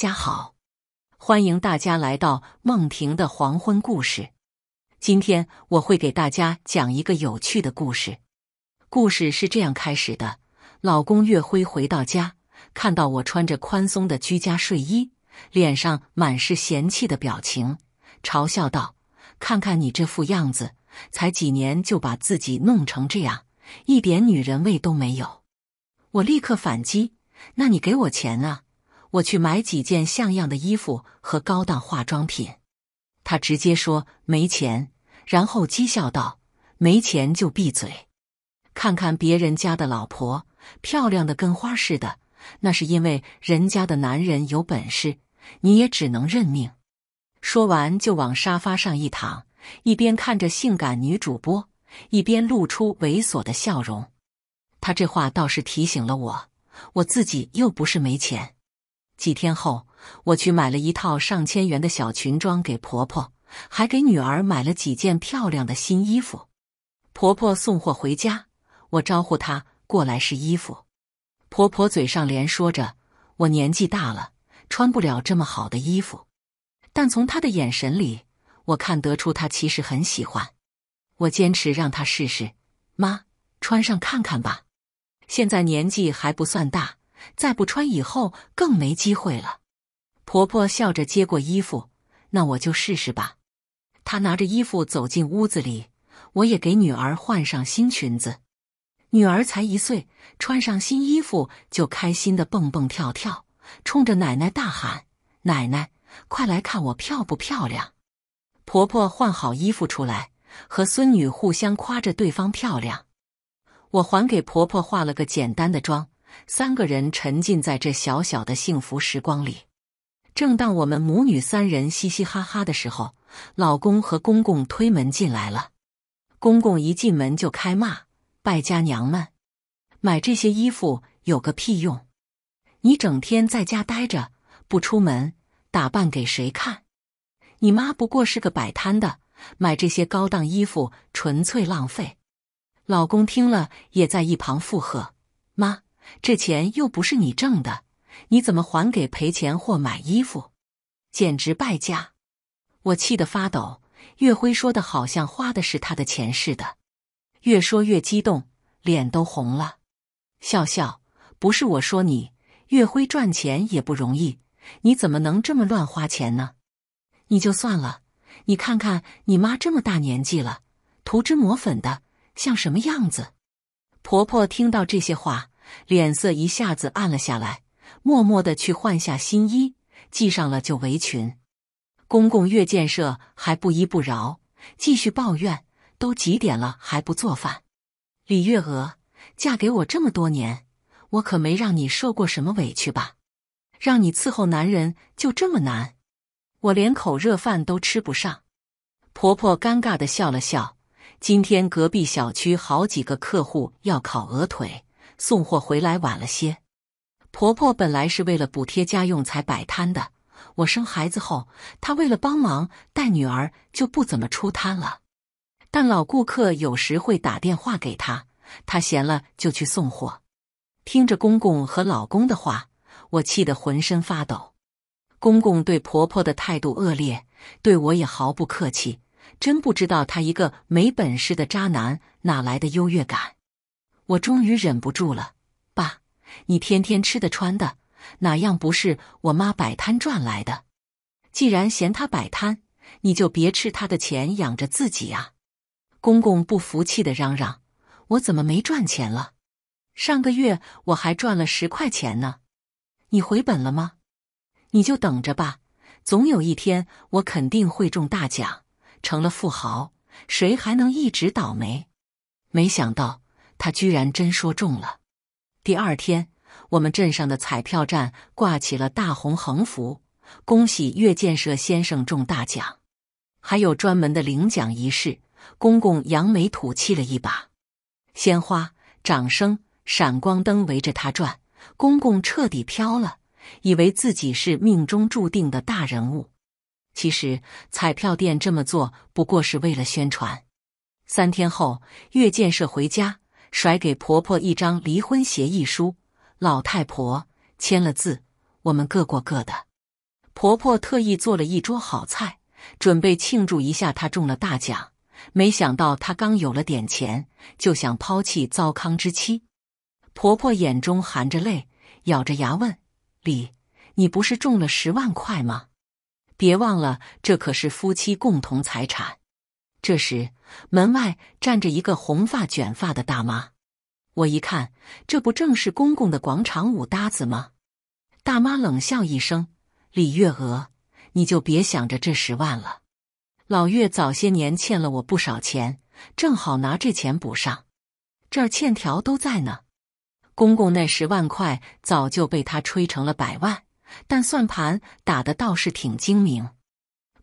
家好，欢迎大家来到梦婷的黄昏故事。今天我会给大家讲一个有趣的故事。故事是这样开始的：老公岳辉回到家，看到我穿着宽松的居家睡衣，脸上满是嫌弃的表情，嘲笑道：“看看你这副样子，才几年就把自己弄成这样，一点女人味都没有。”我立刻反击：“那你给我钱啊！”我去买几件像样的衣服和高档化妆品。他直接说没钱，然后讥笑道：“没钱就闭嘴！看看别人家的老婆，漂亮的跟花似的，那是因为人家的男人有本事。你也只能认命。”说完就往沙发上一躺，一边看着性感女主播，一边露出猥琐的笑容。他这话倒是提醒了我，我自己又不是没钱。几天后，我去买了一套上千元的小裙装给婆婆，还给女儿买了几件漂亮的新衣服。婆婆送货回家，我招呼她过来试衣服。婆婆嘴上连说着“我年纪大了，穿不了这么好的衣服”，但从她的眼神里，我看得出她其实很喜欢。我坚持让她试试，妈，穿上看看吧，现在年纪还不算大。再不穿，以后更没机会了。婆婆笑着接过衣服，那我就试试吧。她拿着衣服走进屋子里，我也给女儿换上新裙子。女儿才一岁，穿上新衣服就开心的蹦蹦跳跳，冲着奶奶大喊：“奶奶，快来看我漂不漂亮！”婆婆换好衣服出来，和孙女互相夸着对方漂亮。我还给婆婆化了个简单的妆。三个人沉浸在这小小的幸福时光里。正当我们母女三人嘻嘻哈哈的时候，老公和公公推门进来了。公公一进门就开骂：“败家娘们，买这些衣服有个屁用！你整天在家待着不出门，打扮给谁看？你妈不过是个摆摊的，买这些高档衣服纯粹浪费。”老公听了也在一旁附和：“妈。”这钱又不是你挣的，你怎么还给赔钱或买衣服？简直败家！我气得发抖。岳辉说的好像花的是他的钱似的，越说越激动，脸都红了。笑笑，不是我说你，岳辉赚钱也不容易，你怎么能这么乱花钱呢？你就算了，你看看你妈这么大年纪了，涂脂抹粉的，像什么样子？婆婆听到这些话。脸色一下子暗了下来，默默的去换下新衣，系上了旧围裙。公公岳建设还不依不饶，继续抱怨：“都几点了还不做饭？李月娥，嫁给我这么多年，我可没让你受过什么委屈吧？让你伺候男人就这么难？我连口热饭都吃不上。”婆婆尴尬的笑了笑：“今天隔壁小区好几个客户要烤鹅腿。”送货回来晚了些，婆婆本来是为了补贴家用才摆摊的。我生孩子后，她为了帮忙带女儿就不怎么出摊了。但老顾客有时会打电话给她，她闲了就去送货。听着公公和老公的话，我气得浑身发抖。公公对婆婆的态度恶劣，对我也毫不客气。真不知道他一个没本事的渣男哪来的优越感。我终于忍不住了，爸，你天天吃的穿的哪样不是我妈摆摊赚来的？既然嫌她摆摊，你就别吃她的钱养着自己啊！公公不服气的嚷嚷：“我怎么没赚钱了？上个月我还赚了十块钱呢，你回本了吗？你就等着吧，总有一天我肯定会中大奖，成了富豪，谁还能一直倒霉？”没想到。他居然真说中了。第二天，我们镇上的彩票站挂起了大红横幅，恭喜岳建设先生中大奖，还有专门的领奖仪式。公公扬眉吐气了一把，鲜花、掌声、闪光灯围着他转，公公彻底飘了，以为自己是命中注定的大人物。其实彩票店这么做不过是为了宣传。三天后，岳建设回家。甩给婆婆一张离婚协议书，老太婆签了字，我们各过各的。婆婆特意做了一桌好菜，准备庆祝一下她中了大奖。没想到她刚有了点钱，就想抛弃糟糠之妻。婆婆眼中含着泪，咬着牙问：“李，你不是中了十万块吗？别忘了，这可是夫妻共同财产。”这时。门外站着一个红发卷发的大妈，我一看，这不正是公公的广场舞搭子吗？大妈冷笑一声：“李月娥，你就别想着这十万了。老岳早些年欠了我不少钱，正好拿这钱补上。这儿欠条都在呢。公公那十万块早就被他吹成了百万，但算盘打得倒是挺精明。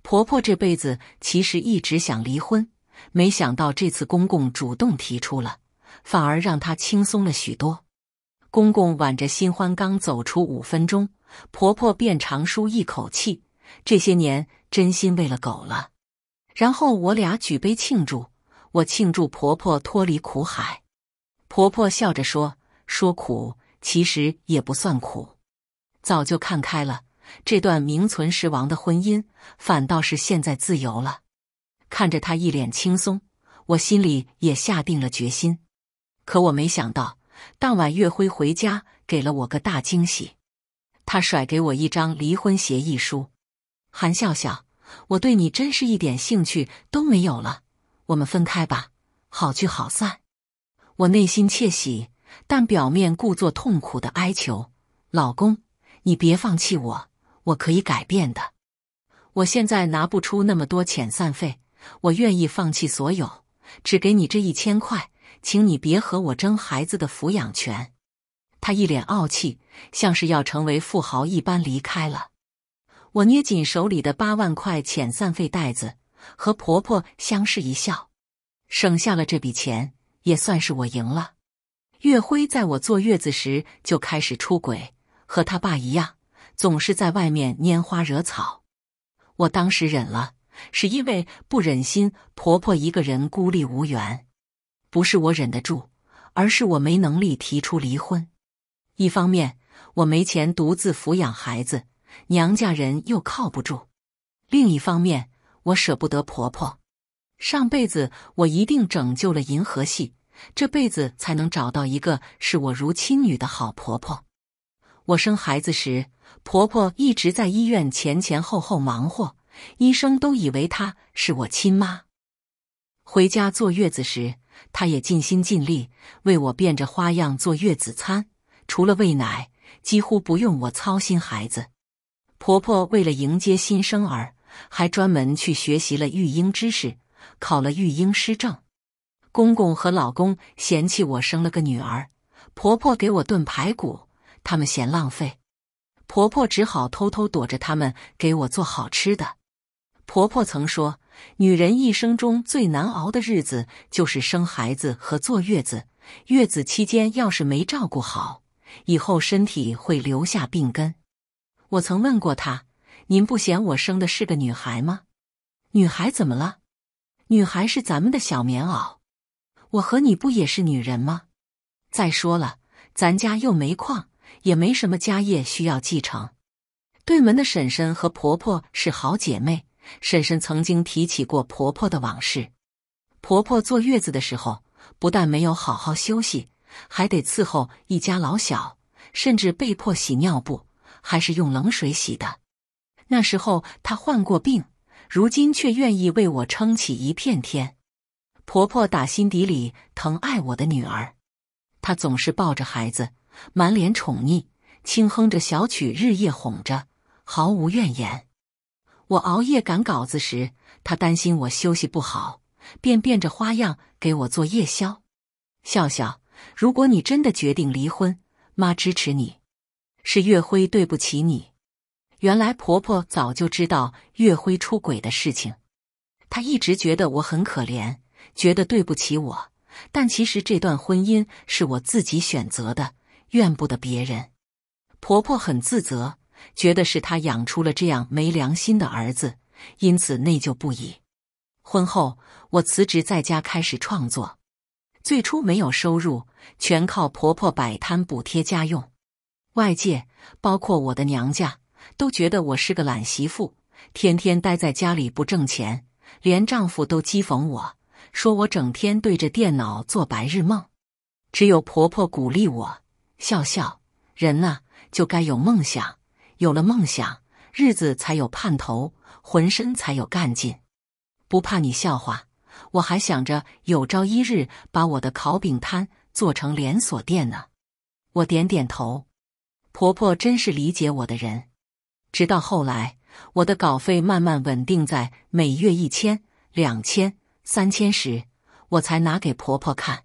婆婆这辈子其实一直想离婚。”没想到这次公公主动提出了，反而让她轻松了许多。公公挽着新欢刚走出五分钟，婆婆便长舒一口气：这些年真心喂了狗了。然后我俩举杯庆祝，我庆祝婆婆脱离苦海。婆婆笑着说：“说苦其实也不算苦，早就看开了。这段名存实亡的婚姻，反倒是现在自由了。”看着他一脸轻松，我心里也下定了决心。可我没想到，当晚月辉回家给了我个大惊喜，他甩给我一张离婚协议书。韩笑笑，我对你真是一点兴趣都没有了，我们分开吧，好聚好散。我内心窃喜，但表面故作痛苦的哀求：“老公，你别放弃我，我可以改变的。我现在拿不出那么多遣散费。”我愿意放弃所有，只给你这一千块，请你别和我争孩子的抚养权。他一脸傲气，像是要成为富豪一般离开了。我捏紧手里的八万块遣散费袋子，和婆婆相视一笑，省下了这笔钱，也算是我赢了。岳辉在我坐月子时就开始出轨，和他爸一样，总是在外面拈花惹草。我当时忍了。是因为不忍心婆婆一个人孤立无援，不是我忍得住，而是我没能力提出离婚。一方面我没钱独自抚养孩子，娘家人又靠不住；另一方面我舍不得婆婆。上辈子我一定拯救了银河系，这辈子才能找到一个视我如亲女的好婆婆。我生孩子时，婆婆一直在医院前前后后忙活。医生都以为她是我亲妈。回家坐月子时，她也尽心尽力为我变着花样做月子餐。除了喂奶，几乎不用我操心孩子。婆婆为了迎接新生儿，还专门去学习了育婴知识，考了育婴师证。公公和老公嫌弃我生了个女儿，婆婆给我炖排骨，他们嫌浪费，婆婆只好偷偷躲着他们给我做好吃的。婆婆曾说：“女人一生中最难熬的日子就是生孩子和坐月子。月子期间要是没照顾好，以后身体会留下病根。”我曾问过她：“您不嫌我生的是个女孩吗？”“女孩怎么了？女孩是咱们的小棉袄。我和你不也是女人吗？再说了，咱家又没矿，也没什么家业需要继承。对门的婶婶和婆婆是好姐妹。”婶婶曾经提起过婆婆的往事。婆婆坐月子的时候，不但没有好好休息，还得伺候一家老小，甚至被迫洗尿布，还是用冷水洗的。那时候她患过病，如今却愿意为我撑起一片天。婆婆打心底里疼爱我的女儿，她总是抱着孩子，满脸宠溺，轻哼着小曲，日夜哄着，毫无怨言。我熬夜赶稿子时，她担心我休息不好，便变着花样给我做夜宵。笑笑，如果你真的决定离婚，妈支持你。是月辉对不起你。原来婆婆早就知道月辉出轨的事情，她一直觉得我很可怜，觉得对不起我。但其实这段婚姻是我自己选择的，怨不得别人。婆婆很自责。觉得是他养出了这样没良心的儿子，因此内疚不已。婚后，我辞职在家开始创作，最初没有收入，全靠婆婆摆摊补贴家用。外界，包括我的娘家，都觉得我是个懒媳妇，天天待在家里不挣钱，连丈夫都讥讽我说我整天对着电脑做白日梦。只有婆婆鼓励我，笑笑，人呐，就该有梦想。有了梦想，日子才有盼头，浑身才有干劲。不怕你笑话，我还想着有朝一日把我的烤饼摊做成连锁店呢。我点点头，婆婆真是理解我的人。直到后来，我的稿费慢慢稳定在每月一千、两千、三千时，我才拿给婆婆看。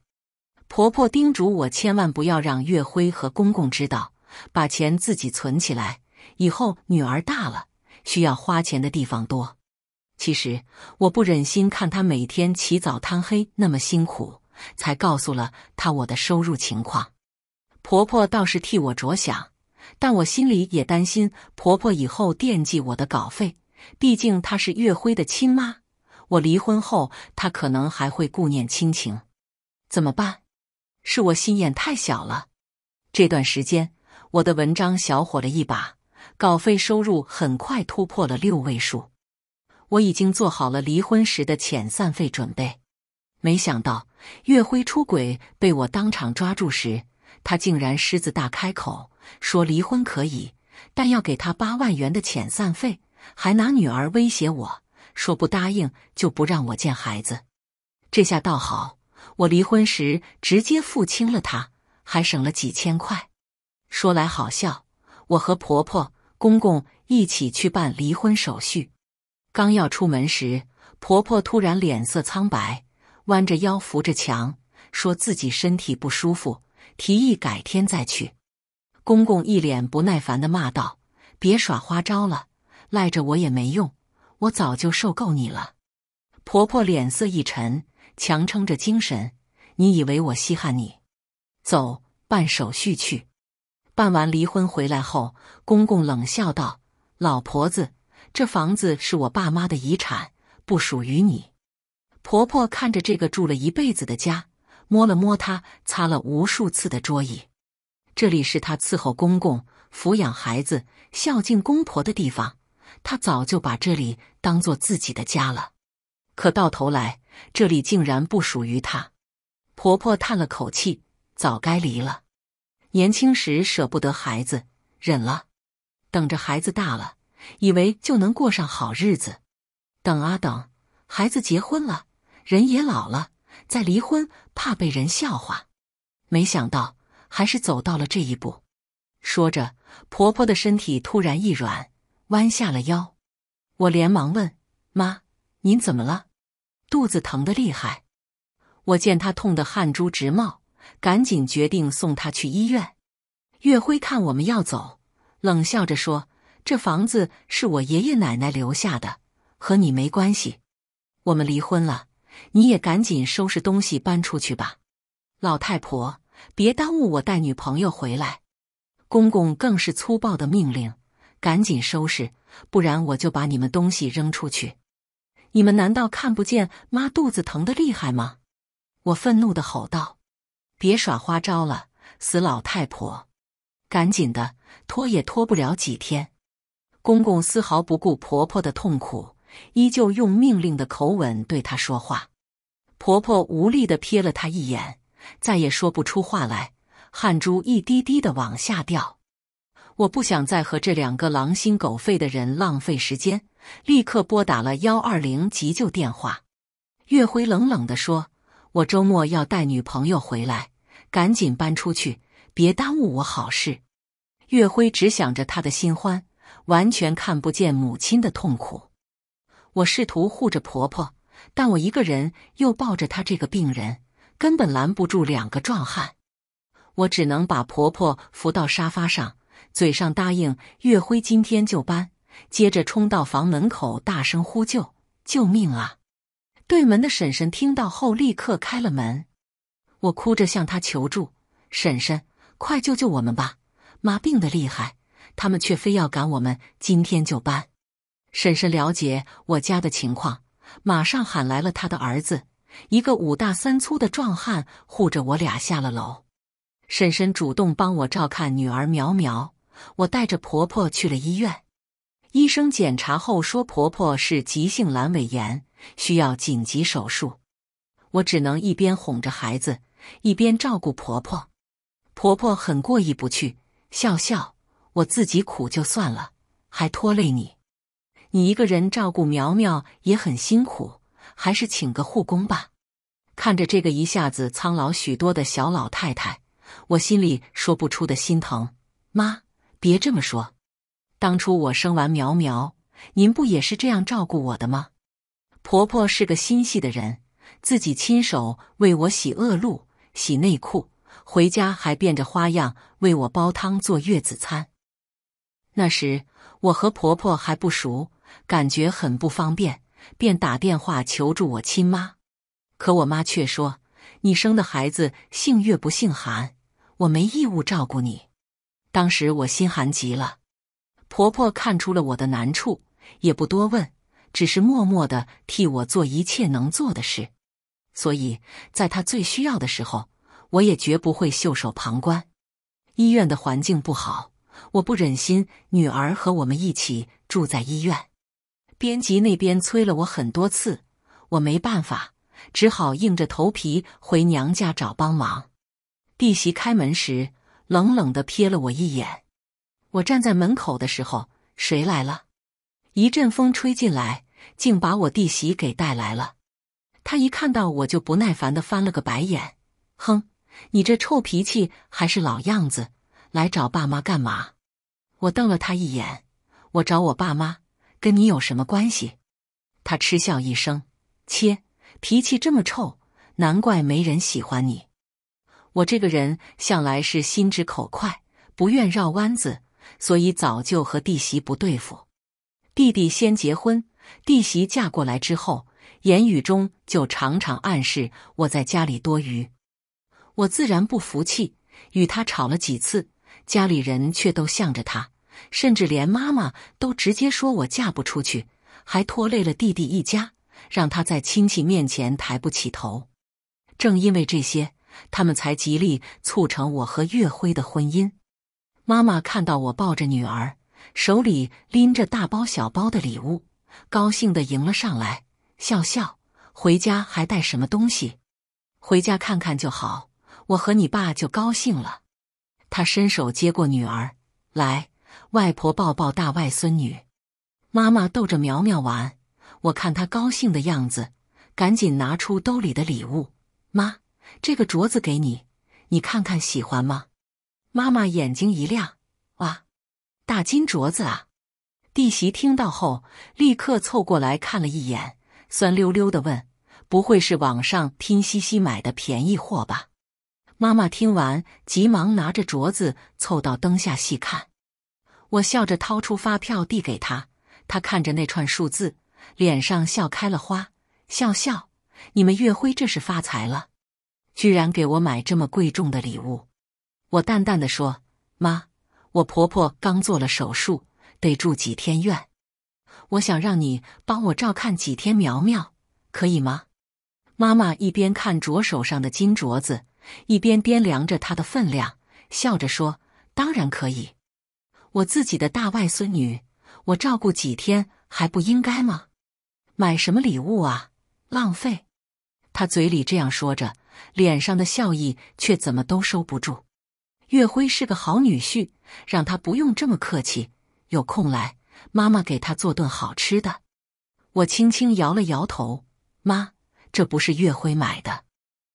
婆婆叮嘱我千万不要让月辉和公公知道，把钱自己存起来。以后女儿大了，需要花钱的地方多。其实我不忍心看她每天起早贪黑那么辛苦，才告诉了她我的收入情况。婆婆倒是替我着想，但我心里也担心婆婆以后惦记我的稿费，毕竟她是岳辉的亲妈。我离婚后，她可能还会顾念亲情，怎么办？是我心眼太小了。这段时间我的文章小火了一把。稿费收入很快突破了六位数，我已经做好了离婚时的遣散费准备。没想到岳辉出轨被我当场抓住时，他竟然狮子大开口，说离婚可以，但要给他八万元的遣散费，还拿女儿威胁我说不答应就不让我见孩子。这下倒好，我离婚时直接付清了，他还省了几千块。说来好笑，我和婆婆。公公一起去办离婚手续，刚要出门时，婆婆突然脸色苍白，弯着腰扶着墙，说自己身体不舒服，提议改天再去。公公一脸不耐烦的骂道：“别耍花招了，赖着我也没用，我早就受够你了。”婆婆脸色一沉，强撑着精神：“你以为我稀罕你？走，办手续去。”办完离婚回来后，公公冷笑道：“老婆子，这房子是我爸妈的遗产，不属于你。”婆婆看着这个住了一辈子的家，摸了摸她擦了无数次的桌椅，这里是他伺候公公、抚养孩子、孝敬公婆的地方，他早就把这里当做自己的家了。可到头来，这里竟然不属于他。婆婆叹了口气：“早该离了。”年轻时舍不得孩子，忍了，等着孩子大了，以为就能过上好日子，等啊等，孩子结婚了，人也老了，再离婚怕被人笑话，没想到还是走到了这一步。说着，婆婆的身体突然一软，弯下了腰，我连忙问：“妈，您怎么了？肚子疼得厉害？”我见她痛得汗珠直冒。赶紧决定送他去医院。岳辉看我们要走，冷笑着说：“这房子是我爷爷奶奶留下的，和你没关系。我们离婚了，你也赶紧收拾东西搬出去吧。”老太婆，别耽误我带女朋友回来。公公更是粗暴的命令：“赶紧收拾，不然我就把你们东西扔出去！”你们难道看不见妈肚子疼的厉害吗？我愤怒的吼道。别耍花招了，死老太婆！赶紧的，拖也拖不了几天。公公丝毫不顾婆婆的痛苦，依旧用命令的口吻对她说话。婆婆无力的瞥了他一眼，再也说不出话来，汗珠一滴滴的往下掉。我不想再和这两个狼心狗肺的人浪费时间，立刻拨打了幺二零急救电话。岳辉冷冷的说：“我周末要带女朋友回来。”赶紧搬出去，别耽误我好事！岳辉只想着他的新欢，完全看不见母亲的痛苦。我试图护着婆婆，但我一个人又抱着她这个病人，根本拦不住两个壮汉。我只能把婆婆扶到沙发上，嘴上答应岳辉今天就搬，接着冲到房门口大声呼救：“救命啊！”对门的婶婶听到后，立刻开了门。我哭着向她求助：“婶婶，快救救我们吧！妈病得厉害，他们却非要赶我们今天就搬。”婶婶了解我家的情况，马上喊来了她的儿子，一个五大三粗的壮汉护着我俩下了楼。婶婶主动帮我照看女儿苗苗，我带着婆婆去了医院。医生检查后说婆婆是急性阑尾炎，需要紧急手术。我只能一边哄着孩子。一边照顾婆婆，婆婆很过意不去，笑笑：“我自己苦就算了，还拖累你。你一个人照顾苗苗也很辛苦，还是请个护工吧。”看着这个一下子苍老许多的小老太太，我心里说不出的心疼。妈，别这么说，当初我生完苗苗，您不也是这样照顾我的吗？婆婆是个心细的人，自己亲手为我洗恶露。洗内裤，回家还变着花样为我煲汤做月子餐。那时我和婆婆还不熟，感觉很不方便，便打电话求助我亲妈。可我妈却说：“你生的孩子姓岳不姓韩？我没义务照顾你。”当时我心寒极了。婆婆看出了我的难处，也不多问，只是默默的替我做一切能做的事。所以，在他最需要的时候，我也绝不会袖手旁观。医院的环境不好，我不忍心女儿和我们一起住在医院。编辑那边催了我很多次，我没办法，只好硬着头皮回娘家找帮忙。弟媳开门时，冷冷的瞥了我一眼。我站在门口的时候，谁来了？一阵风吹进来，竟把我弟媳给带来了。他一看到我，就不耐烦的翻了个白眼，哼，你这臭脾气还是老样子，来找爸妈干嘛？我瞪了他一眼，我找我爸妈，跟你有什么关系？他嗤笑一声，切，脾气这么臭，难怪没人喜欢你。我这个人向来是心直口快，不愿绕弯子，所以早就和弟媳不对付。弟弟先结婚，弟媳嫁过来之后。言语中就常常暗示我在家里多余，我自然不服气，与他吵了几次，家里人却都向着他，甚至连妈妈都直接说我嫁不出去，还拖累了弟弟一家，让他在亲戚面前抬不起头。正因为这些，他们才极力促成我和岳辉的婚姻。妈妈看到我抱着女儿，手里拎着大包小包的礼物，高兴的迎了上来。笑笑，回家还带什么东西？回家看看就好，我和你爸就高兴了。他伸手接过女儿，来，外婆抱抱大外孙女。妈妈逗着苗苗玩，我看她高兴的样子，赶紧拿出兜里的礼物。妈，这个镯子给你，你看看喜欢吗？妈妈眼睛一亮，哇，大金镯子啊！弟媳听到后，立刻凑过来看了一眼。酸溜溜的问：“不会是网上拼夕夕买的便宜货吧？”妈妈听完，急忙拿着镯子凑到灯下细看。我笑着掏出发票递给她，她看着那串数字，脸上笑开了花，笑笑：“你们月辉这是发财了，居然给我买这么贵重的礼物。”我淡淡的说：“妈，我婆婆刚做了手术，得住几天院。”我想让你帮我照看几天苗苗，可以吗？妈妈一边看着手上的金镯子，一边掂量着它的分量，笑着说：“当然可以，我自己的大外孙女，我照顾几天还不应该吗？”买什么礼物啊，浪费！他嘴里这样说着，脸上的笑意却怎么都收不住。月辉是个好女婿，让他不用这么客气，有空来。妈妈给他做顿好吃的。我轻轻摇了摇头。妈，这不是月辉买的。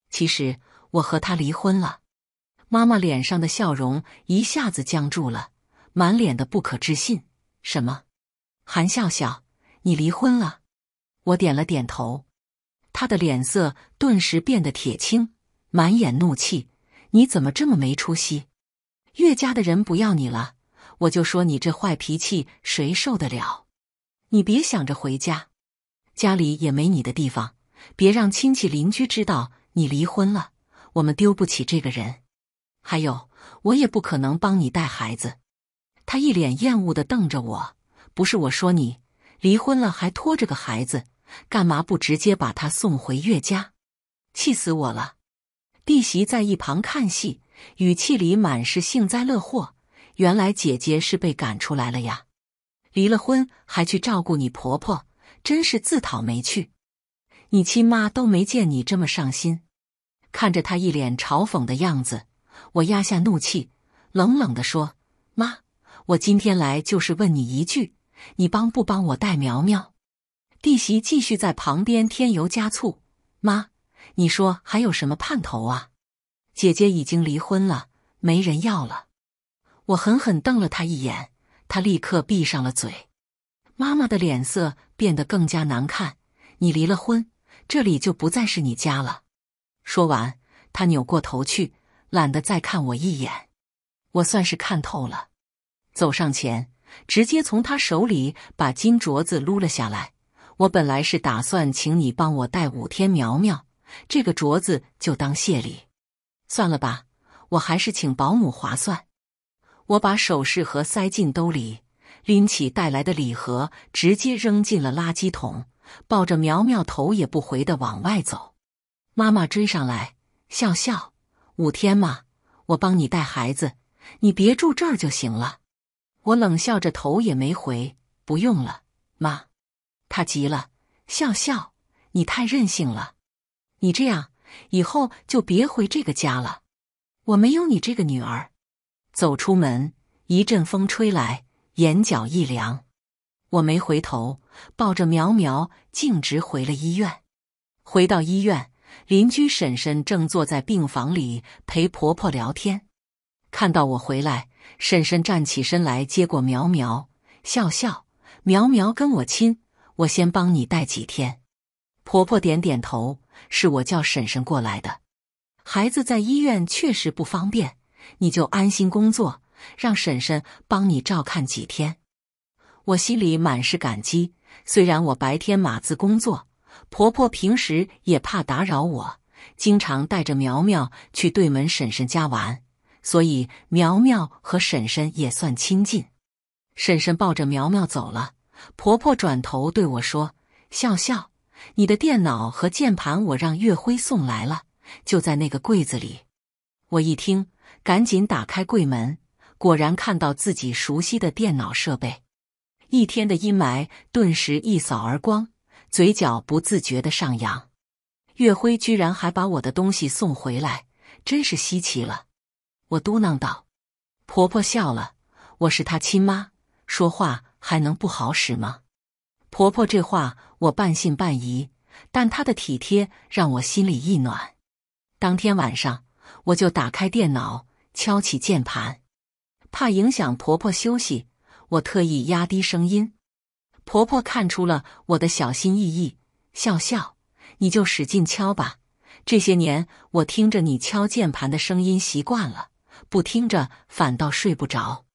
其实我和他离婚了。妈妈脸上的笑容一下子僵住了，满脸的不可置信。什么？韩笑笑，你离婚了？我点了点头。他的脸色顿时变得铁青，满眼怒气。你怎么这么没出息？岳家的人不要你了？我就说你这坏脾气谁受得了？你别想着回家，家里也没你的地方。别让亲戚邻居知道你离婚了，我们丢不起这个人。还有，我也不可能帮你带孩子。他一脸厌恶的瞪着我，不是我说你，离婚了还拖着个孩子，干嘛不直接把他送回岳家？气死我了！弟媳在一旁看戏，语气里满是幸灾乐祸。原来姐姐是被赶出来了呀，离了婚还去照顾你婆婆，真是自讨没趣。你亲妈都没见你这么上心。看着她一脸嘲讽的样子，我压下怒气，冷冷地说：“妈，我今天来就是问你一句，你帮不帮我带苗苗？”弟媳继续在旁边添油加醋：“妈，你说还有什么盼头啊？姐姐已经离婚了，没人要了。”我狠狠瞪了他一眼，他立刻闭上了嘴。妈妈的脸色变得更加难看。你离了婚，这里就不再是你家了。说完，他扭过头去，懒得再看我一眼。我算是看透了，走上前，直接从他手里把金镯子撸了下来。我本来是打算请你帮我带五天苗苗，这个镯子就当谢礼。算了吧，我还是请保姆划算。我把首饰盒塞进兜里，拎起带来的礼盒，直接扔进了垃圾桶，抱着苗苗，头也不回的往外走。妈妈追上来，笑笑：“五天嘛，我帮你带孩子，你别住这儿就行了。”我冷笑着，头也没回：“不用了，妈。”她急了：“笑笑，你太任性了，你这样以后就别回这个家了。我没有你这个女儿。”走出门，一阵风吹来，眼角一凉，我没回头，抱着苗苗径直回了医院。回到医院，邻居婶婶正坐在病房里陪婆婆聊天，看到我回来，婶婶站起身来接过苗苗，笑笑，苗苗跟我亲，我先帮你带几天。婆婆点点头，是我叫婶婶过来的，孩子在医院确实不方便。你就安心工作，让婶婶帮你照看几天。我心里满是感激。虽然我白天码字工作，婆婆平时也怕打扰我，经常带着苗苗去对门婶婶家玩，所以苗苗和婶婶也算亲近。婶婶抱着苗苗走了，婆婆转头对我说：“笑笑，你的电脑和键盘我让月辉送来了，就在那个柜子里。”我一听。赶紧打开柜门，果然看到自己熟悉的电脑设备，一天的阴霾顿时一扫而光，嘴角不自觉的上扬。月辉居然还把我的东西送回来，真是稀奇了，我嘟囔道。婆婆笑了，我是她亲妈，说话还能不好使吗？婆婆这话我半信半疑，但她的体贴让我心里一暖。当天晚上，我就打开电脑。敲起键盘，怕影响婆婆休息，我特意压低声音。婆婆看出了我的小心翼翼，笑笑：“你就使劲敲吧，这些年我听着你敲键盘的声音习惯了，不听着反倒睡不着。”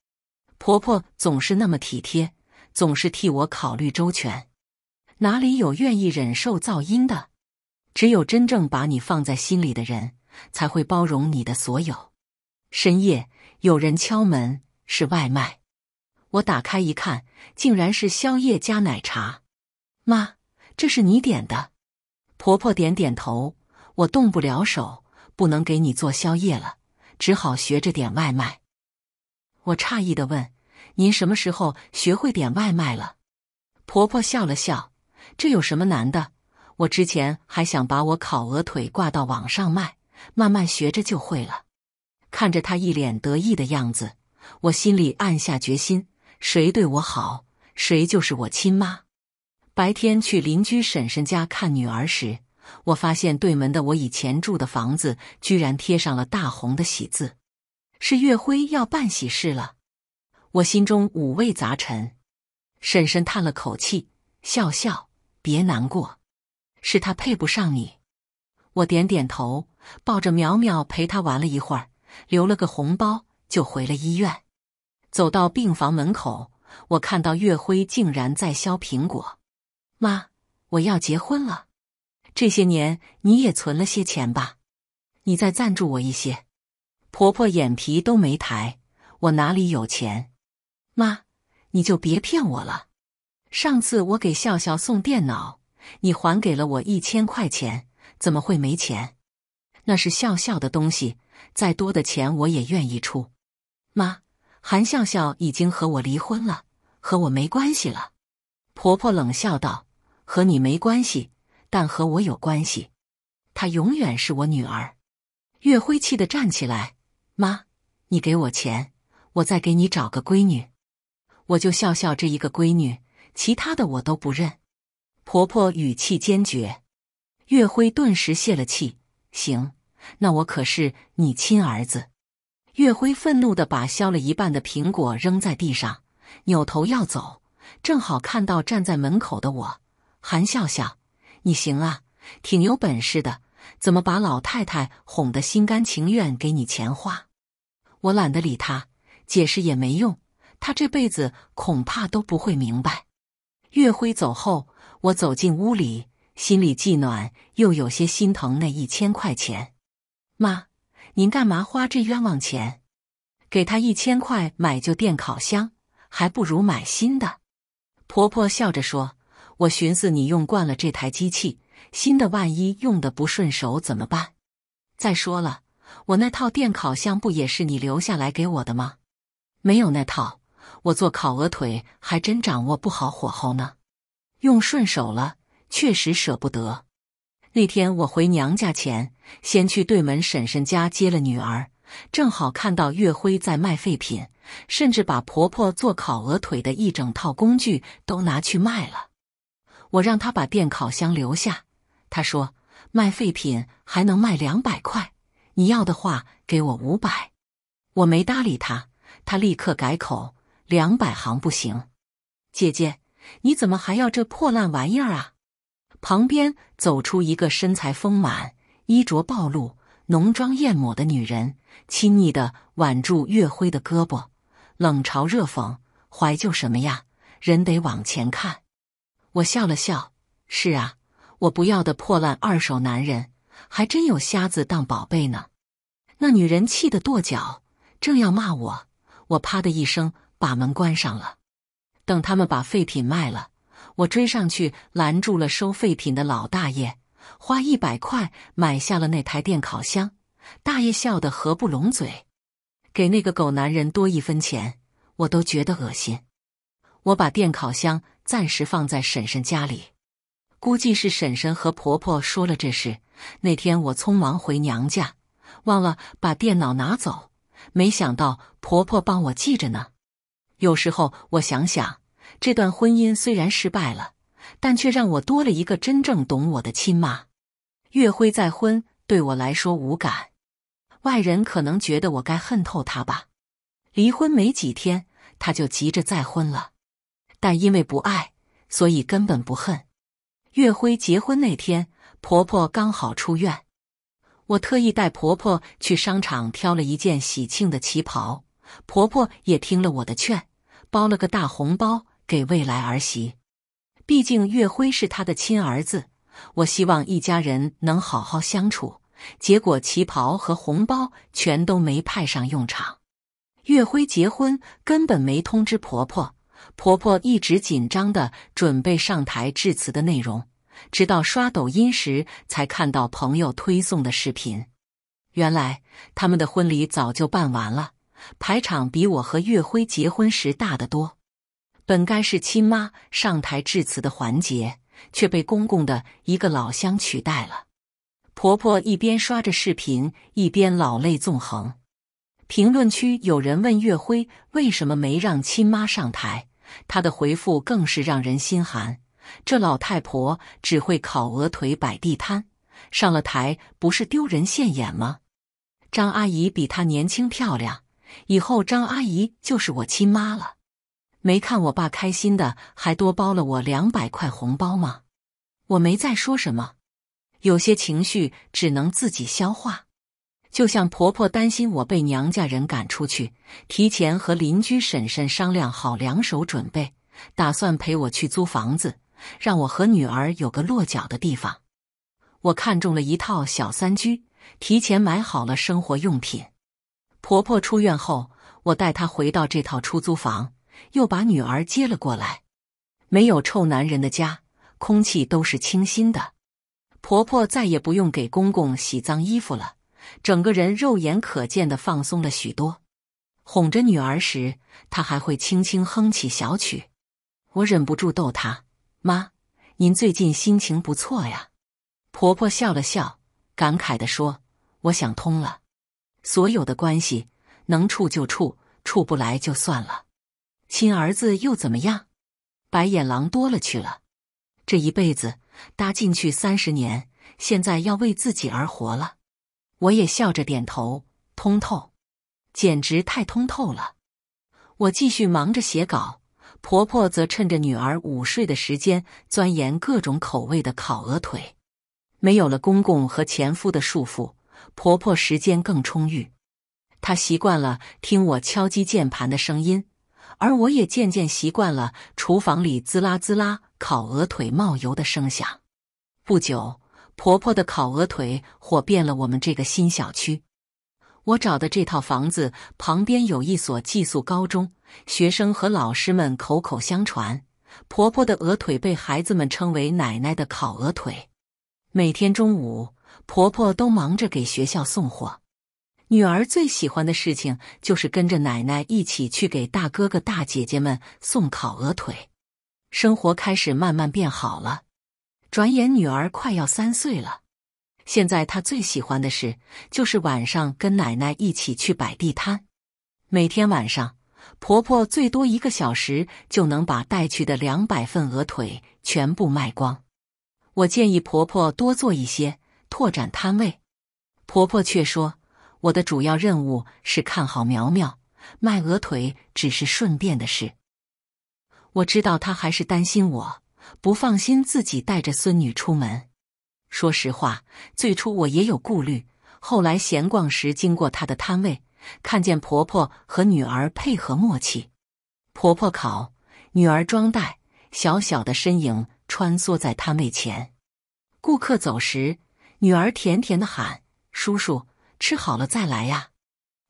婆婆总是那么体贴，总是替我考虑周全，哪里有愿意忍受噪音的？只有真正把你放在心里的人，才会包容你的所有。深夜有人敲门，是外卖。我打开一看，竟然是宵夜加奶茶。妈，这是你点的。婆婆点点头。我动不了手，不能给你做宵夜了，只好学着点外卖。我诧异的问：“您什么时候学会点外卖了？”婆婆笑了笑：“这有什么难的？我之前还想把我烤鹅腿挂到网上卖，慢慢学着就会了。”看着他一脸得意的样子，我心里暗下决心：谁对我好，谁就是我亲妈。白天去邻居婶婶家看女儿时，我发现对门的我以前住的房子居然贴上了大红的喜字，是岳辉要办喜事了。我心中五味杂陈。婶婶叹了口气，笑笑：“别难过，是他配不上你。”我点点头，抱着苗苗陪她玩了一会儿。留了个红包就回了医院。走到病房门口，我看到月辉竟然在削苹果。妈，我要结婚了，这些年你也存了些钱吧？你再赞助我一些。婆婆眼皮都没抬，我哪里有钱？妈，你就别骗我了。上次我给笑笑送电脑，你还给了我一千块钱，怎么会没钱？那是笑笑的东西。再多的钱我也愿意出。妈，韩笑笑已经和我离婚了，和我没关系了。婆婆冷笑道：“和你没关系，但和我有关系。她永远是我女儿。”月辉气得站起来：“妈，你给我钱，我再给你找个闺女。我就笑笑这一个闺女，其他的我都不认。”婆婆语气坚决。月辉顿时泄了气：“行。”那我可是你亲儿子！岳辉愤怒的把削了一半的苹果扔在地上，扭头要走，正好看到站在门口的我，含笑笑：“你行啊，挺有本事的，怎么把老太太哄得心甘情愿给你钱花？”我懒得理他，解释也没用，他这辈子恐怕都不会明白。岳辉走后，我走进屋里，心里既暖又有些心疼那一千块钱。妈，您干嘛花这冤枉钱？给他一千块买旧电烤箱，还不如买新的。婆婆笑着说：“我寻思你用惯了这台机器，新的万一用的不顺手怎么办？再说了，我那套电烤箱不也是你留下来给我的吗？没有那套，我做烤鹅腿还真掌握不好火候呢。用顺手了，确实舍不得。”那天我回娘家前，先去对门婶婶家接了女儿，正好看到月辉在卖废品，甚至把婆婆做烤鹅腿的一整套工具都拿去卖了。我让他把电烤箱留下，他说卖废品还能卖两百块，你要的话给我五百。我没搭理他，他立刻改口两百行不行？姐姐，你怎么还要这破烂玩意儿啊？旁边走出一个身材丰满、衣着暴露、浓妆艳抹的女人，亲昵的挽住岳辉的胳膊，冷嘲热讽：“怀旧什么呀？人得往前看。”我笑了笑：“是啊，我不要的破烂二手男人，还真有瞎子当宝贝呢。”那女人气得跺脚，正要骂我，我啪的一声把门关上了。等他们把废品卖了。我追上去拦住了收废品的老大爷，花一百块买下了那台电烤箱。大爷笑得合不拢嘴，给那个狗男人多一分钱我都觉得恶心。我把电烤箱暂时放在婶婶家里，估计是婶婶和婆婆说了这事。那天我匆忙回娘家，忘了把电脑拿走，没想到婆婆帮我记着呢。有时候我想想。这段婚姻虽然失败了，但却让我多了一个真正懂我的亲妈。岳辉再婚对我来说无感，外人可能觉得我该恨透他吧。离婚没几天，他就急着再婚了，但因为不爱，所以根本不恨。岳辉结婚那天，婆婆刚好出院，我特意带婆婆去商场挑了一件喜庆的旗袍，婆婆也听了我的劝，包了个大红包。给未来儿媳，毕竟岳辉是他的亲儿子，我希望一家人能好好相处。结果旗袍和红包全都没派上用场。岳辉结婚根本没通知婆婆，婆婆一直紧张的准备上台致辞的内容，直到刷抖音时才看到朋友推送的视频。原来他们的婚礼早就办完了，排场比我和岳辉结婚时大得多。本该是亲妈上台致辞的环节，却被公公的一个老乡取代了。婆婆一边刷着视频，一边老泪纵横。评论区有人问岳辉为什么没让亲妈上台，他的回复更是让人心寒：“这老太婆只会烤鹅腿摆地摊，上了台不是丢人现眼吗？”张阿姨比她年轻漂亮，以后张阿姨就是我亲妈了。没看我爸开心的，还多包了我两百块红包吗？我没再说什么，有些情绪只能自己消化。就像婆婆担心我被娘家人赶出去，提前和邻居婶婶商量好两手准备，打算陪我去租房子，让我和女儿有个落脚的地方。我看中了一套小三居，提前买好了生活用品。婆婆出院后，我带她回到这套出租房。又把女儿接了过来，没有臭男人的家，空气都是清新的。婆婆再也不用给公公洗脏衣服了，整个人肉眼可见的放松了许多。哄着女儿时，她还会轻轻哼起小曲。我忍不住逗她：“妈，您最近心情不错呀？”婆婆笑了笑，感慨地说：“我想通了，所有的关系能处就处，处不来就算了。”亲儿子又怎么样？白眼狼多了去了。这一辈子搭进去三十年，现在要为自己而活了。我也笑着点头，通透，简直太通透了。我继续忙着写稿，婆婆则趁着女儿午睡的时间钻研各种口味的烤鹅腿。没有了公公和前夫的束缚，婆婆时间更充裕。她习惯了听我敲击键盘的声音。而我也渐渐习惯了厨房里滋啦滋啦烤鹅腿冒油的声响。不久，婆婆的烤鹅腿火遍了我们这个新小区。我找的这套房子旁边有一所寄宿高中，学生和老师们口口相传，婆婆的鹅腿被孩子们称为“奶奶的烤鹅腿”。每天中午，婆婆都忙着给学校送货。女儿最喜欢的事情就是跟着奶奶一起去给大哥哥大姐姐们送烤鹅腿。生活开始慢慢变好了，转眼女儿快要三岁了。现在她最喜欢的事就是晚上跟奶奶一起去摆地摊。每天晚上，婆婆最多一个小时就能把带去的两百份鹅腿全部卖光。我建议婆婆多做一些，拓展摊位。婆婆却说。我的主要任务是看好苗苗，卖鹅腿只是顺便的事。我知道她还是担心我，不放心自己带着孙女出门。说实话，最初我也有顾虑，后来闲逛时经过她的摊位，看见婆婆和女儿配合默契，婆婆烤，女儿装袋，小小的身影穿梭在摊位前。顾客走时，女儿甜甜的喊：“叔叔。”吃好了再来呀！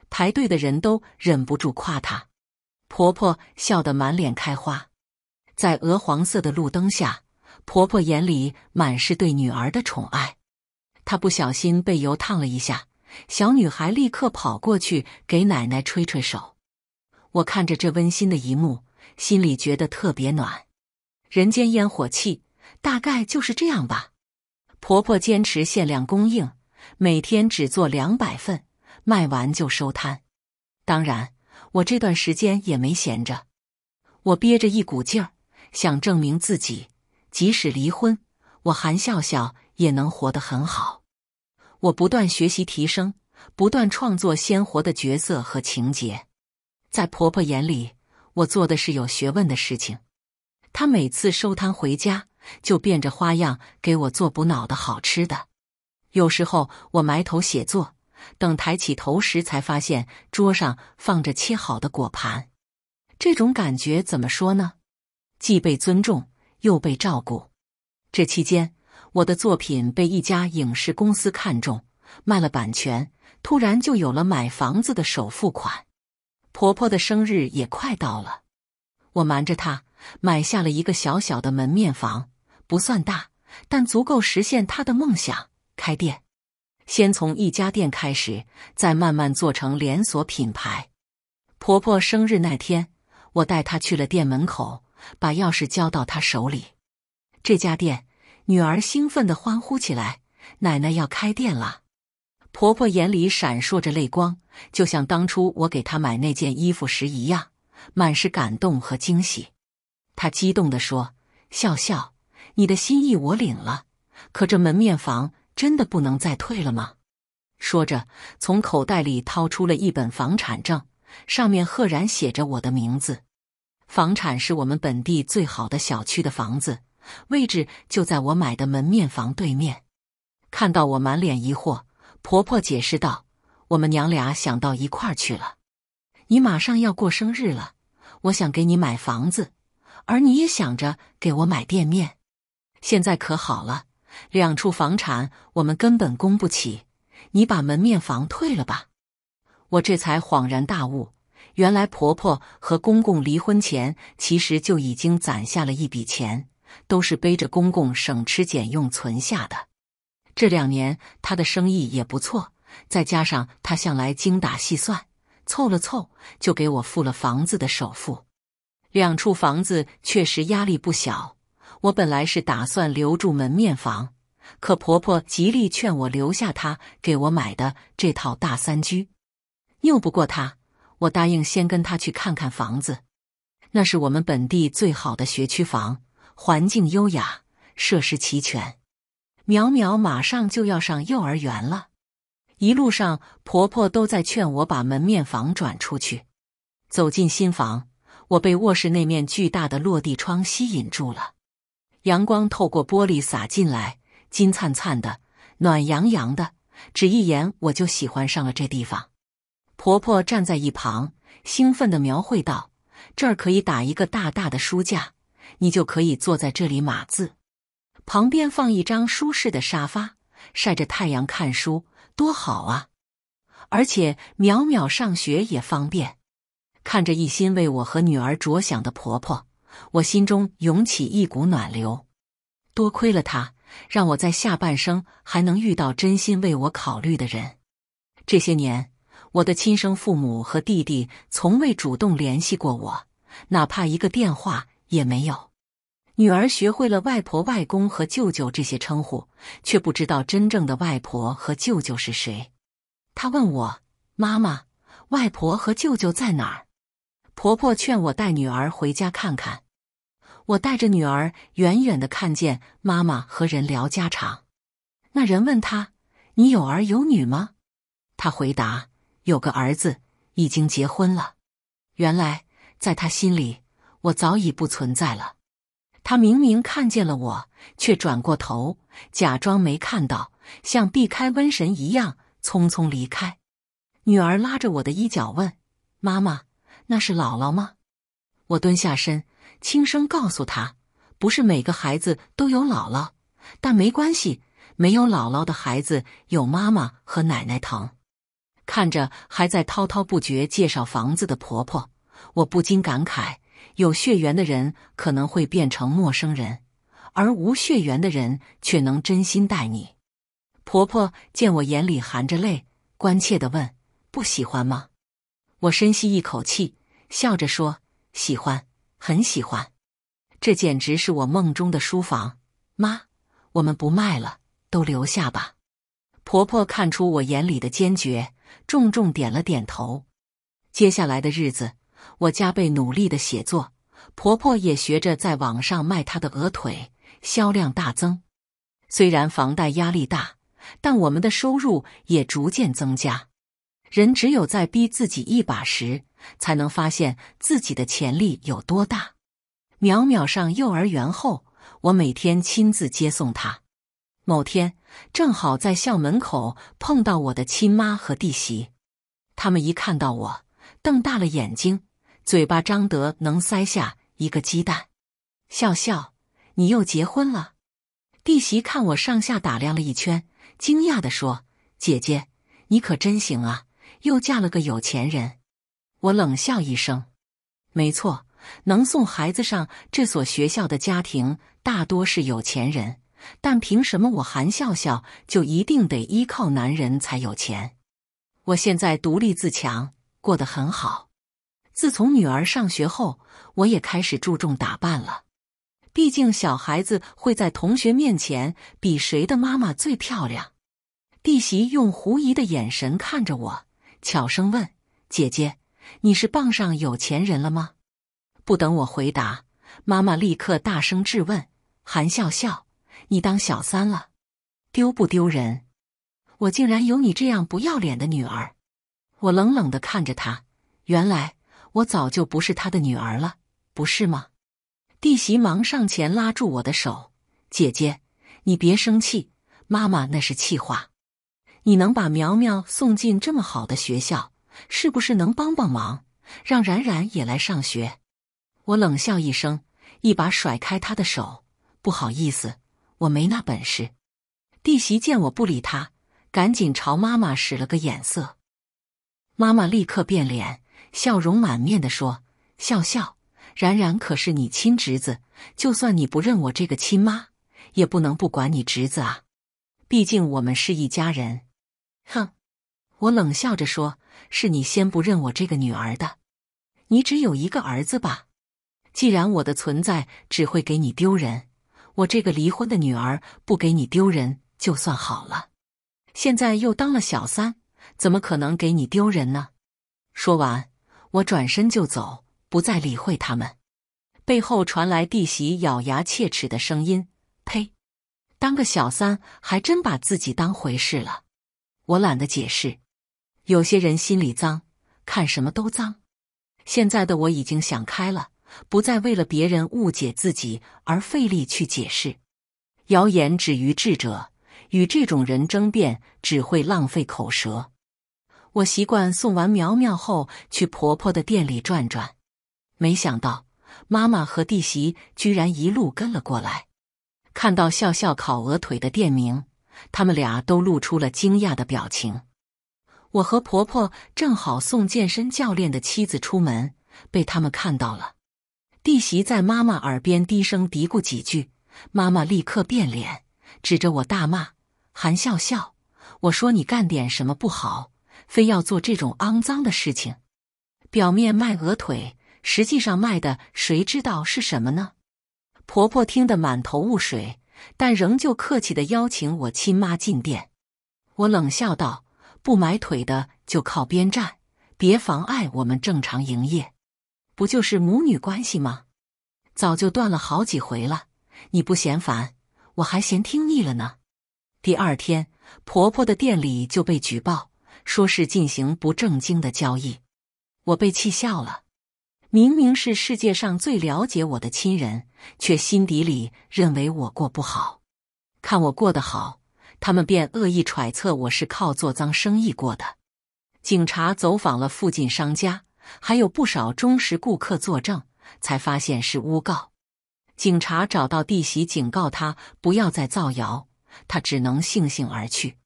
排队的人都忍不住夸她，婆婆笑得满脸开花。在鹅黄色的路灯下，婆婆眼里满是对女儿的宠爱。她不小心被油烫了一下，小女孩立刻跑过去给奶奶吹吹手。我看着这温馨的一幕，心里觉得特别暖。人间烟火气，大概就是这样吧。婆婆坚持限量供应。每天只做两百份，卖完就收摊。当然，我这段时间也没闲着，我憋着一股劲儿，想证明自己。即使离婚，我韩笑笑也能活得很好。我不断学习提升，不断创作鲜活的角色和情节。在婆婆眼里，我做的是有学问的事情。她每次收摊回家，就变着花样给我做补脑的好吃的。有时候我埋头写作，等抬起头时才发现桌上放着切好的果盘。这种感觉怎么说呢？既被尊重又被照顾。这期间，我的作品被一家影视公司看中，卖了版权，突然就有了买房子的首付款。婆婆的生日也快到了，我瞒着她买下了一个小小的门面房，不算大，但足够实现她的梦想。开店，先从一家店开始，再慢慢做成连锁品牌。婆婆生日那天，我带她去了店门口，把钥匙交到她手里。这家店，女儿兴奋地欢呼起来：“奶奶要开店了！”婆婆眼里闪烁着泪光，就像当初我给她买那件衣服时一样，满是感动和惊喜。她激动地说：“笑笑，你的心意我领了，可这门面房……”真的不能再退了吗？说着，从口袋里掏出了一本房产证，上面赫然写着我的名字。房产是我们本地最好的小区的房子，位置就在我买的门面房对面。看到我满脸疑惑，婆婆解释道：“我们娘俩想到一块儿去了。你马上要过生日了，我想给你买房子，而你也想着给我买店面，现在可好了。”两处房产，我们根本供不起。你把门面房退了吧。我这才恍然大悟，原来婆婆和公公离婚前其实就已经攒下了一笔钱，都是背着公公省吃俭用存下的。这两年他的生意也不错，再加上他向来精打细算，凑了凑就给我付了房子的首付。两处房子确实压力不小。我本来是打算留住门面房，可婆婆极力劝我留下她给我买的这套大三居，拗不过她，我答应先跟她去看看房子。那是我们本地最好的学区房，环境优雅，设施齐全。淼淼马上就要上幼儿园了，一路上婆婆都在劝我把门面房转出去。走进新房，我被卧室那面巨大的落地窗吸引住了。阳光透过玻璃洒进来，金灿灿的，暖洋洋的。只一眼，我就喜欢上了这地方。婆婆站在一旁，兴奋的描绘道：“这儿可以打一个大大的书架，你就可以坐在这里码字。旁边放一张舒适的沙发，晒着太阳看书，多好啊！而且淼淼上学也方便。”看着一心为我和女儿着想的婆婆。我心中涌起一股暖流，多亏了他，让我在下半生还能遇到真心为我考虑的人。这些年，我的亲生父母和弟弟从未主动联系过我，哪怕一个电话也没有。女儿学会了外婆、外公和舅舅这些称呼，却不知道真正的外婆和舅舅是谁。她问我：“妈妈，外婆和舅舅在哪儿？”婆婆劝我带女儿回家看看，我带着女儿远远的看见妈妈和人聊家常。那人问他：“你有儿有女吗？”他回答：“有个儿子，已经结婚了。”原来，在他心里，我早已不存在了。他明明看见了我，却转过头，假装没看到，像避开瘟神一样匆匆离开。女儿拉着我的衣角问：“妈妈。”那是姥姥吗？我蹲下身，轻声告诉她：“不是每个孩子都有姥姥，但没关系，没有姥姥的孩子有妈妈和奶奶疼。”看着还在滔滔不绝介绍房子的婆婆，我不禁感慨：有血缘的人可能会变成陌生人，而无血缘的人却能真心待你。婆婆见我眼里含着泪，关切的问：“不喜欢吗？”我深吸一口气。笑着说：“喜欢，很喜欢，这简直是我梦中的书房。”妈，我们不卖了，都留下吧。婆婆看出我眼里的坚决，重重点了点头。接下来的日子，我加倍努力的写作，婆婆也学着在网上卖她的鹅腿，销量大增。虽然房贷压力大，但我们的收入也逐渐增加。人只有在逼自己一把时。才能发现自己的潜力有多大。淼淼上幼儿园后，我每天亲自接送他。某天正好在校门口碰到我的亲妈和弟媳，他们一看到我，瞪大了眼睛，嘴巴张得能塞下一个鸡蛋。笑笑，你又结婚了？弟媳看我上下打量了一圈，惊讶地说：“姐姐，你可真行啊，又嫁了个有钱人。”我冷笑一声：“没错，能送孩子上这所学校的家庭大多是有钱人，但凭什么我韩笑笑就一定得依靠男人才有钱？我现在独立自强，过得很好。自从女儿上学后，我也开始注重打扮了。毕竟小孩子会在同学面前比谁的妈妈最漂亮。”弟媳用狐疑的眼神看着我，悄声问：“姐姐。”你是傍上有钱人了吗？不等我回答，妈妈立刻大声质问：“韩笑笑，你当小三了，丢不丢人？我竟然有你这样不要脸的女儿！”我冷冷地看着她。原来我早就不是她的女儿了，不是吗？弟媳忙上前拉住我的手：“姐姐，你别生气，妈妈那是气话。你能把苗苗送进这么好的学校。”是不是能帮帮忙，让冉冉也来上学？我冷笑一声，一把甩开他的手。不好意思，我没那本事。弟媳见我不理他，赶紧朝妈妈使了个眼色。妈妈立刻变脸，笑容满面地说：“笑笑，冉冉可是你亲侄子，就算你不认我这个亲妈，也不能不管你侄子啊。毕竟我们是一家人。”哼，我冷笑着说。是你先不认我这个女儿的，你只有一个儿子吧？既然我的存在只会给你丢人，我这个离婚的女儿不给你丢人就算好了。现在又当了小三，怎么可能给你丢人呢？说完，我转身就走，不再理会他们。背后传来弟媳咬牙切齿的声音：“呸，当个小三还真把自己当回事了。”我懒得解释。有些人心里脏，看什么都脏。现在的我已经想开了，不再为了别人误解自己而费力去解释。谣言止于智者，与这种人争辩只会浪费口舌。我习惯送完苗苗后去婆婆的店里转转，没想到妈妈和弟媳居然一路跟了过来。看到笑笑烤鹅腿的店名，他们俩都露出了惊讶的表情。我和婆婆正好送健身教练的妻子出门，被他们看到了。弟媳在妈妈耳边低声嘀咕几句，妈妈立刻变脸，指着我大骂：“韩笑笑，我说你干点什么不好，非要做这种肮脏的事情！表面卖鹅腿，实际上卖的谁知道是什么呢？”婆婆听得满头雾水，但仍旧客气的邀请我亲妈进店。我冷笑道。不买腿的就靠边站，别妨碍我们正常营业。不就是母女关系吗？早就断了好几回了。你不嫌烦，我还嫌听腻了呢。第二天，婆婆的店里就被举报，说是进行不正经的交易。我被气笑了。明明是世界上最了解我的亲人，却心底里认为我过不好。看我过得好。他们便恶意揣测我是靠做脏生意过的。警察走访了附近商家，还有不少忠实顾客作证，才发现是诬告。警察找到弟媳，警告他不要再造谣，他只能悻悻而去。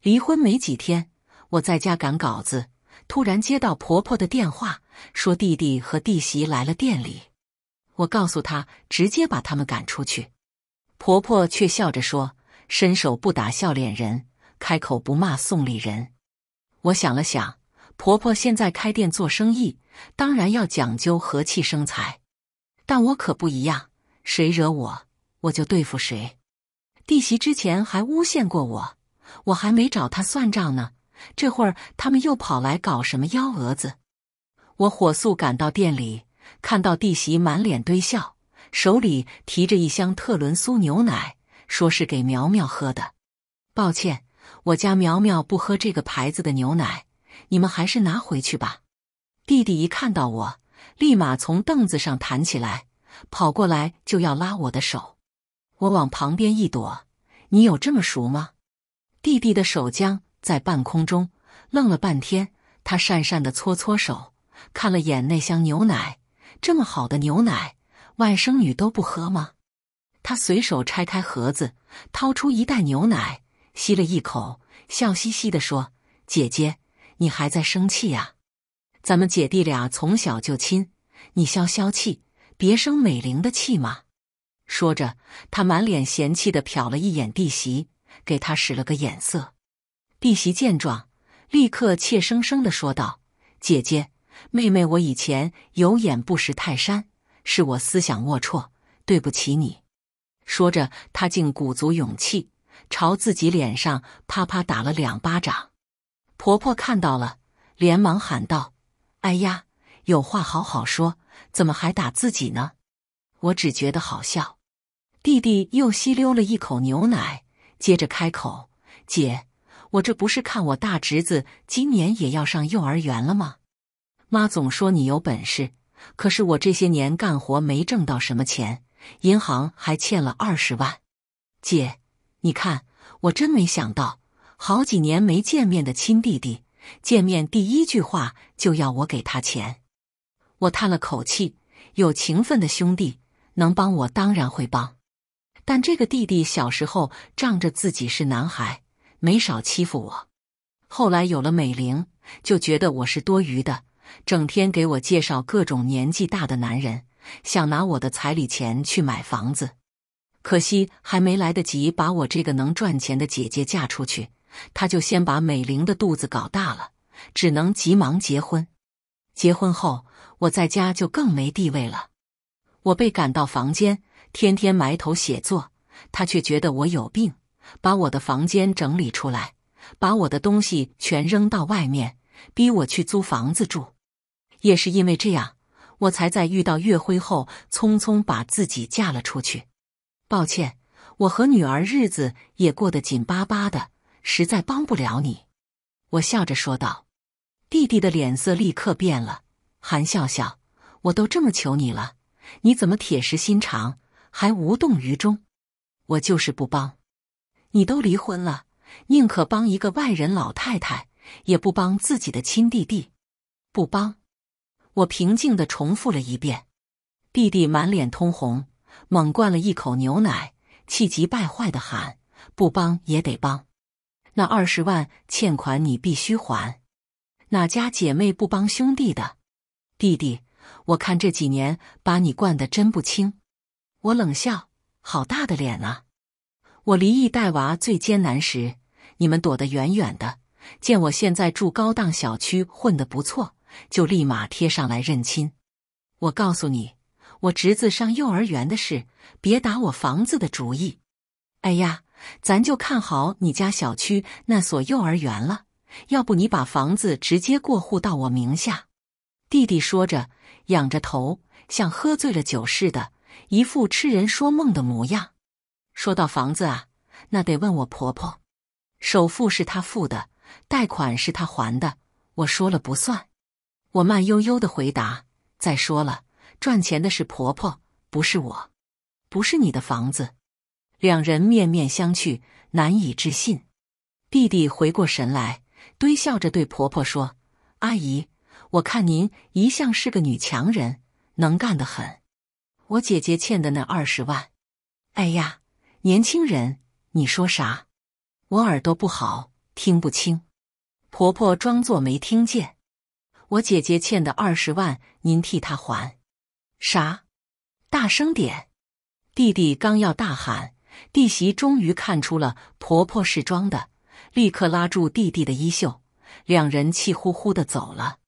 离婚没几天，我在家赶稿子，突然接到婆婆的电话，说弟弟和弟媳来了店里。我告诉他直接把他们赶出去，婆婆却笑着说。伸手不打笑脸人，开口不骂送礼人。我想了想，婆婆现在开店做生意，当然要讲究和气生财。但我可不一样，谁惹我，我就对付谁。弟媳之前还诬陷过我，我还没找她算账呢。这会儿他们又跑来搞什么幺蛾子？我火速赶到店里，看到弟媳满脸堆笑，手里提着一箱特仑苏牛奶。说是给苗苗喝的，抱歉，我家苗苗不喝这个牌子的牛奶，你们还是拿回去吧。弟弟一看到我，立马从凳子上弹起来，跑过来就要拉我的手，我往旁边一躲。你有这么熟吗？弟弟的手僵在半空中，愣了半天。他讪讪的搓搓手，看了眼那箱牛奶，这么好的牛奶，外甥女都不喝吗？他随手拆开盒子，掏出一袋牛奶，吸了一口，笑嘻嘻的说：“姐姐，你还在生气啊？咱们姐弟俩从小就亲，你消消气，别生美玲的气嘛。”说着，他满脸嫌弃的瞟了一眼弟媳，给他使了个眼色。弟媳见状，立刻怯生生的说道：“姐姐，妹妹，我以前有眼不识泰山，是我思想龌龊，对不起你。”说着，他竟鼓足勇气朝自己脸上啪啪打了两巴掌。婆婆看到了，连忙喊道：“哎呀，有话好好说，怎么还打自己呢？”我只觉得好笑。弟弟又吸溜了一口牛奶，接着开口：“姐，我这不是看我大侄子今年也要上幼儿园了吗？妈总说你有本事，可是我这些年干活没挣到什么钱。”银行还欠了二十万，姐，你看，我真没想到，好几年没见面的亲弟弟，见面第一句话就要我给他钱。我叹了口气，有情分的兄弟能帮我，当然会帮。但这个弟弟小时候仗着自己是男孩，没少欺负我。后来有了美玲，就觉得我是多余的，整天给我介绍各种年纪大的男人。想拿我的彩礼钱去买房子，可惜还没来得及把我这个能赚钱的姐姐嫁出去，他就先把美玲的肚子搞大了，只能急忙结婚。结婚后，我在家就更没地位了。我被赶到房间，天天埋头写作，他却觉得我有病，把我的房间整理出来，把我的东西全扔到外面，逼我去租房子住。也是因为这样。我才在遇到月辉后，匆匆把自己嫁了出去。抱歉，我和女儿日子也过得紧巴巴的，实在帮不了你。我笑着说道。弟弟的脸色立刻变了，含笑笑，我都这么求你了，你怎么铁石心肠，还无动于衷？我就是不帮，你都离婚了，宁可帮一个外人老太太，也不帮自己的亲弟弟，不帮。我平静的重复了一遍，弟弟满脸通红，猛灌了一口牛奶，气急败坏的喊：“不帮也得帮，那二十万欠款你必须还！哪家姐妹不帮兄弟的？弟弟，我看这几年把你惯的真不轻。”我冷笑：“好大的脸啊！我离异带娃最艰难时，你们躲得远远的。见我现在住高档小区，混得不错。”就立马贴上来认亲。我告诉你，我侄子上幼儿园的事，别打我房子的主意。哎呀，咱就看好你家小区那所幼儿园了。要不你把房子直接过户到我名下？弟弟说着，仰着头，像喝醉了酒似的，一副痴人说梦的模样。说到房子啊，那得问我婆婆。首付是她付的，贷款是她还的，我说了不算。我慢悠悠的回答：“再说了，赚钱的是婆婆，不是我，不是你的房子。”两人面面相觑，难以置信。弟弟回过神来，堆笑着对婆婆说：“阿姨，我看您一向是个女强人，能干得很。我姐姐欠的那二十万……哎呀，年轻人，你说啥？我耳朵不好，听不清。”婆婆装作没听见。我姐姐欠的二十万，您替她还。啥？大声点！弟弟刚要大喊，弟媳终于看出了婆婆是装的，立刻拉住弟弟的衣袖，两人气呼呼的走了。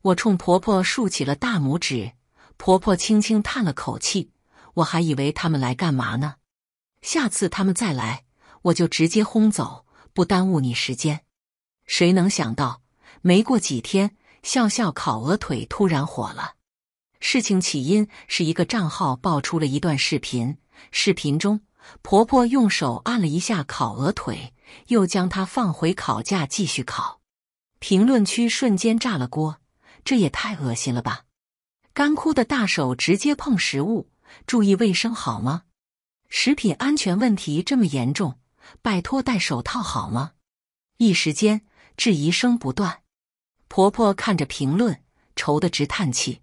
我冲婆婆竖起了大拇指，婆婆轻轻叹了口气。我还以为他们来干嘛呢？下次他们再来，我就直接轰走，不耽误你时间。谁能想到？没过几天，笑笑烤鹅腿突然火了。事情起因是一个账号爆出了一段视频，视频中婆婆用手按了一下烤鹅腿，又将它放回烤架继续烤。评论区瞬间炸了锅，这也太恶心了吧！干枯的大手直接碰食物，注意卫生好吗？食品安全问题这么严重，拜托戴手套好吗？一时间质疑声不断。婆婆看着评论，愁得直叹气。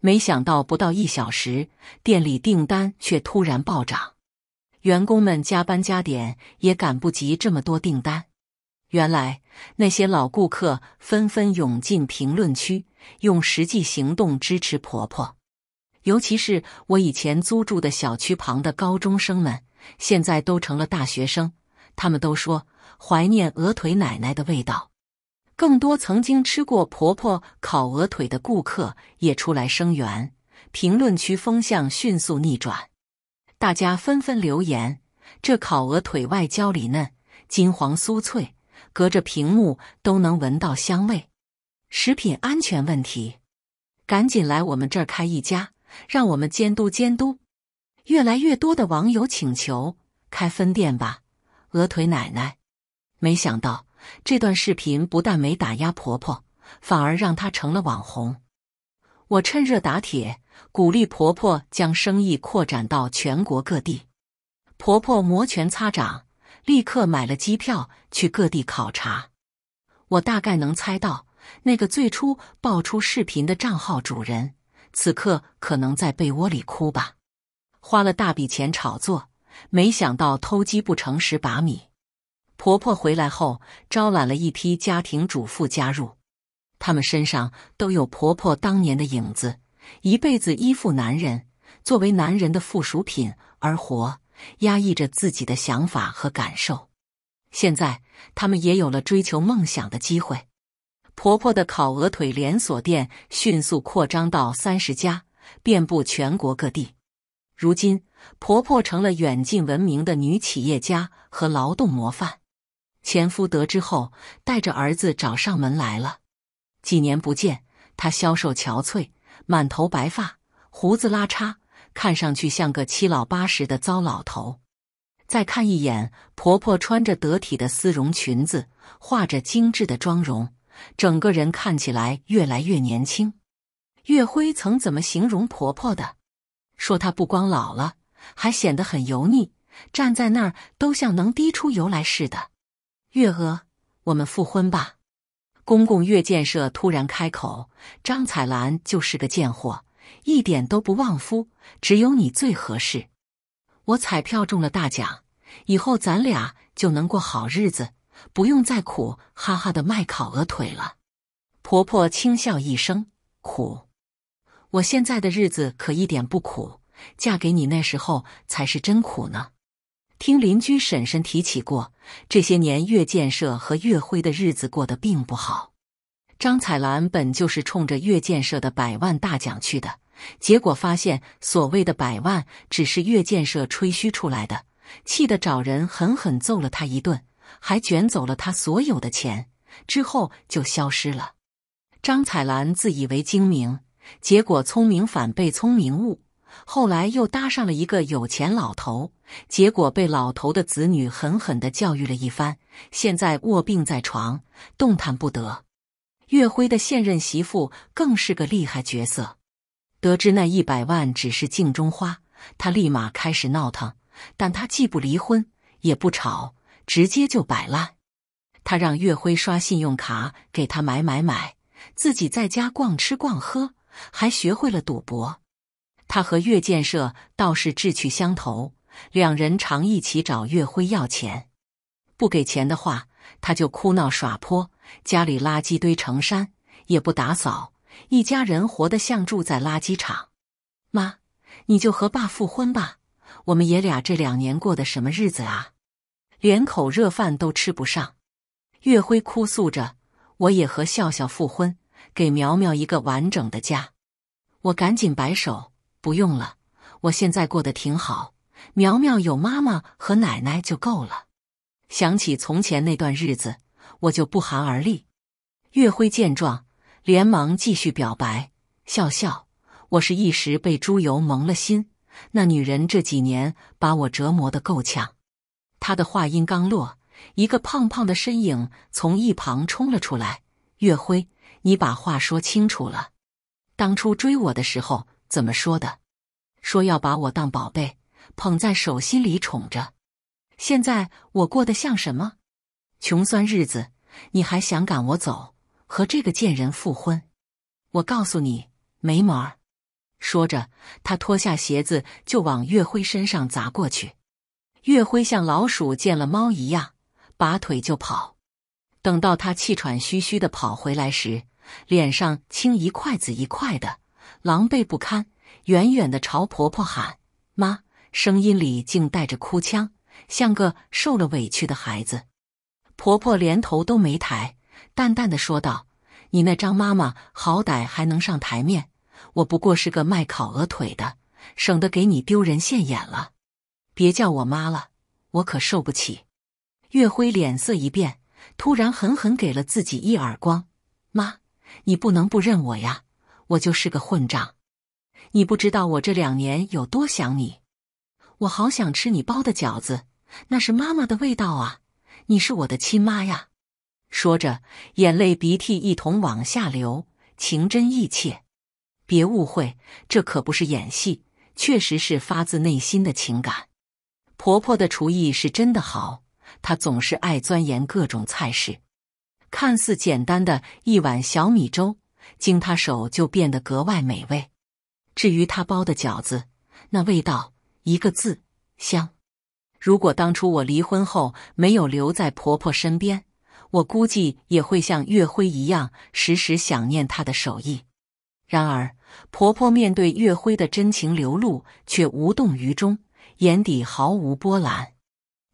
没想到不到一小时，店里订单却突然暴涨，员工们加班加点也赶不及这么多订单。原来那些老顾客纷纷涌进评论区，用实际行动支持婆婆。尤其是我以前租住的小区旁的高中生们，现在都成了大学生，他们都说怀念鹅腿奶奶的味道。更多曾经吃过婆婆烤鹅腿的顾客也出来声援，评论区风向迅速逆转，大家纷纷留言：“这烤鹅腿外焦里嫩，金黄酥脆，隔着屏幕都能闻到香味。”食品安全问题，赶紧来我们这儿开一家，让我们监督监督。越来越多的网友请求开分店吧，鹅腿奶奶。没想到。这段视频不但没打压婆婆，反而让她成了网红。我趁热打铁，鼓励婆婆将生意扩展到全国各地。婆婆摩拳擦掌，立刻买了机票去各地考察。我大概能猜到，那个最初爆出视频的账号主人，此刻可能在被窝里哭吧。花了大笔钱炒作，没想到偷鸡不成蚀把米。婆婆回来后，招揽了一批家庭主妇加入。她们身上都有婆婆当年的影子，一辈子依附男人，作为男人的附属品而活，压抑着自己的想法和感受。现在，她们也有了追求梦想的机会。婆婆的烤鹅腿连锁店迅速扩张到三十家，遍布全国各地。如今，婆婆成了远近闻名的女企业家和劳动模范。前夫得知后，带着儿子找上门来了。几年不见，他消瘦憔悴，满头白发，胡子拉碴，看上去像个七老八十的糟老头。再看一眼婆婆，穿着得体的丝绒裙子，画着精致的妆容，整个人看起来越来越年轻。岳辉曾怎么形容婆婆的？说她不光老了，还显得很油腻，站在那儿都像能滴出油来似的。月娥，我们复婚吧！公公月建设突然开口：“张彩兰就是个贱货，一点都不旺夫，只有你最合适。我彩票中了大奖，以后咱俩就能过好日子，不用再苦哈哈的卖烤鹅腿了。”婆婆轻笑一声：“苦，我现在的日子可一点不苦，嫁给你那时候才是真苦呢。”听邻居婶婶提起过，这些年岳建设和岳辉的日子过得并不好。张彩兰本就是冲着岳建设的百万大奖去的，结果发现所谓的百万只是岳建设吹嘘出来的，气得找人狠狠揍了他一顿，还卷走了他所有的钱，之后就消失了。张彩兰自以为精明，结果聪明反被聪明误。后来又搭上了一个有钱老头，结果被老头的子女狠狠的教育了一番，现在卧病在床，动弹不得。岳辉的现任媳妇更是个厉害角色，得知那一百万只是镜中花，他立马开始闹腾。但他既不离婚，也不吵，直接就摆烂。他让岳辉刷信用卡给他买买买，自己在家逛吃逛喝，还学会了赌博。他和岳建设倒是志趣相投，两人常一起找岳辉要钱，不给钱的话，他就哭闹耍泼，家里垃圾堆成山，也不打扫，一家人活得像住在垃圾场。妈，你就和爸复婚吧，我们爷俩这两年过的什么日子啊，连口热饭都吃不上。岳辉哭诉着：“我也和笑笑复婚，给苗苗一个完整的家。”我赶紧摆手。不用了，我现在过得挺好。苗苗有妈妈和奶奶就够了。想起从前那段日子，我就不寒而栗。岳辉见状，连忙继续表白，笑笑：“我是一时被猪油蒙了心。那女人这几年把我折磨的够呛。”他的话音刚落，一个胖胖的身影从一旁冲了出来：“岳辉，你把话说清楚了。当初追我的时候……”怎么说的？说要把我当宝贝，捧在手心里宠着。现在我过得像什么？穷酸日子。你还想赶我走，和这个贱人复婚？我告诉你没门儿！说着，他脱下鞋子就往岳辉身上砸过去。岳辉像老鼠见了猫一样，拔腿就跑。等到他气喘吁吁的跑回来时，脸上青一块紫一块的。狼狈不堪，远远的朝婆婆喊：“妈！”声音里竟带着哭腔，像个受了委屈的孩子。婆婆连头都没抬，淡淡的说道：“你那张妈妈好歹还能上台面，我不过是个卖烤鹅腿的，省得给你丢人现眼了。别叫我妈了，我可受不起。”岳辉脸色一变，突然狠狠给了自己一耳光：“妈，你不能不认我呀！”我就是个混账，你不知道我这两年有多想你，我好想吃你包的饺子，那是妈妈的味道啊！你是我的亲妈呀！说着，眼泪鼻涕一同往下流，情真意切。别误会，这可不是演戏，确实是发自内心的情感。婆婆的厨艺是真的好，她总是爱钻研各种菜式，看似简单的一碗小米粥。经她手就变得格外美味。至于她包的饺子，那味道一个字香。如果当初我离婚后没有留在婆婆身边，我估计也会像月辉一样时时想念她的手艺。然而，婆婆面对月辉的真情流露却无动于衷，眼底毫无波澜。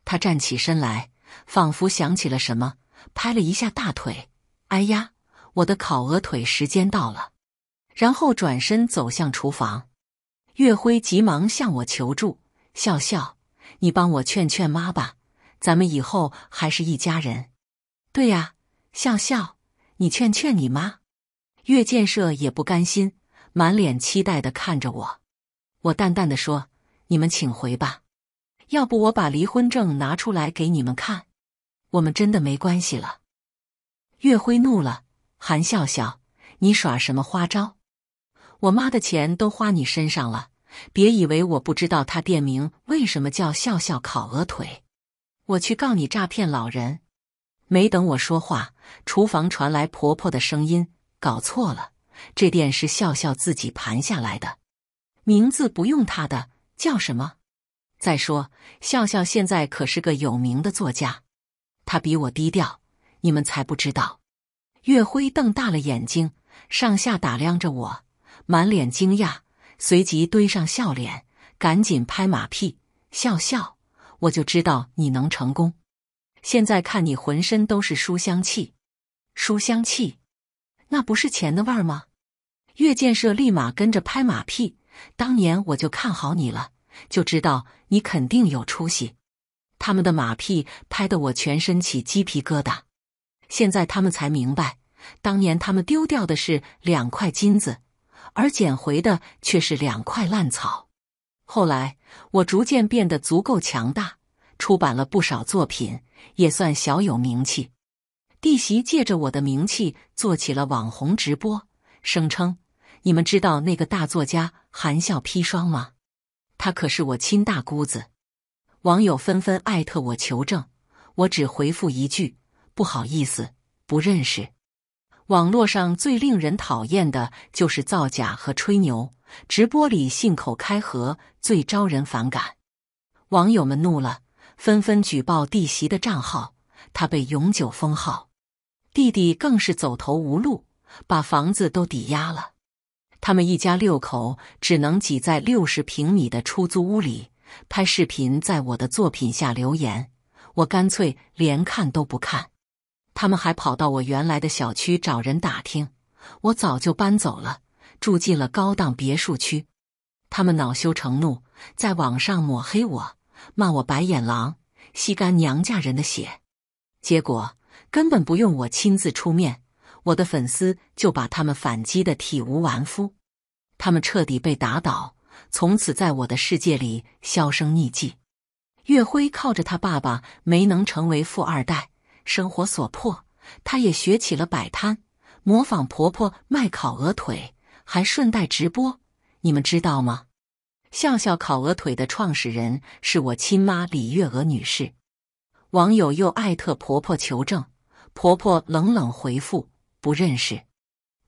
她站起身来，仿佛想起了什么，拍了一下大腿：“哎呀！”我的烤鹅腿时间到了，然后转身走向厨房。岳辉急忙向我求助：“笑笑，你帮我劝劝妈吧，咱们以后还是一家人。”“对呀，笑笑，你劝劝你妈。”岳建设也不甘心，满脸期待的看着我。我淡淡的说：“你们请回吧，要不我把离婚证拿出来给你们看，我们真的没关系了。”岳辉怒了。韩笑笑，你耍什么花招？我妈的钱都花你身上了，别以为我不知道他店名为什么叫笑笑烤鹅腿。我去告你诈骗老人！没等我说话，厨房传来婆婆的声音：“搞错了，这店是笑笑自己盘下来的，名字不用他的，叫什么？再说笑笑现在可是个有名的作家，他比我低调，你们才不知道。”岳辉瞪大了眼睛，上下打量着我，满脸惊讶，随即堆上笑脸，赶紧拍马屁，笑笑，我就知道你能成功。现在看你浑身都是书香气，书香气，那不是钱的味儿吗？岳建设立马跟着拍马屁，当年我就看好你了，就知道你肯定有出息。他们的马屁拍得我全身起鸡皮疙瘩。现在他们才明白，当年他们丢掉的是两块金子，而捡回的却是两块烂草。后来我逐渐变得足够强大，出版了不少作品，也算小有名气。弟媳借着我的名气做起了网红直播，声称：“你们知道那个大作家含笑砒霜吗？他可是我亲大姑子。”网友纷纷艾特我求证，我只回复一句。不好意思，不认识。网络上最令人讨厌的就是造假和吹牛，直播里信口开河最招人反感。网友们怒了，纷纷举报弟媳的账号，她被永久封号。弟弟更是走投无路，把房子都抵押了。他们一家六口只能挤在六十平米的出租屋里拍视频。在我的作品下留言，我干脆连看都不看。他们还跑到我原来的小区找人打听，我早就搬走了，住进了高档别墅区。他们恼羞成怒，在网上抹黑我，骂我白眼狼，吸干娘家人的血。结果根本不用我亲自出面，我的粉丝就把他们反击的体无完肤。他们彻底被打倒，从此在我的世界里销声匿迹。岳辉靠着他爸爸没能成为富二代。生活所迫，她也学起了摆摊，模仿婆婆卖烤鹅腿，还顺带直播。你们知道吗？笑笑烤鹅腿的创始人是我亲妈李月娥女士。网友又艾特婆婆求证，婆婆冷冷回复不认识。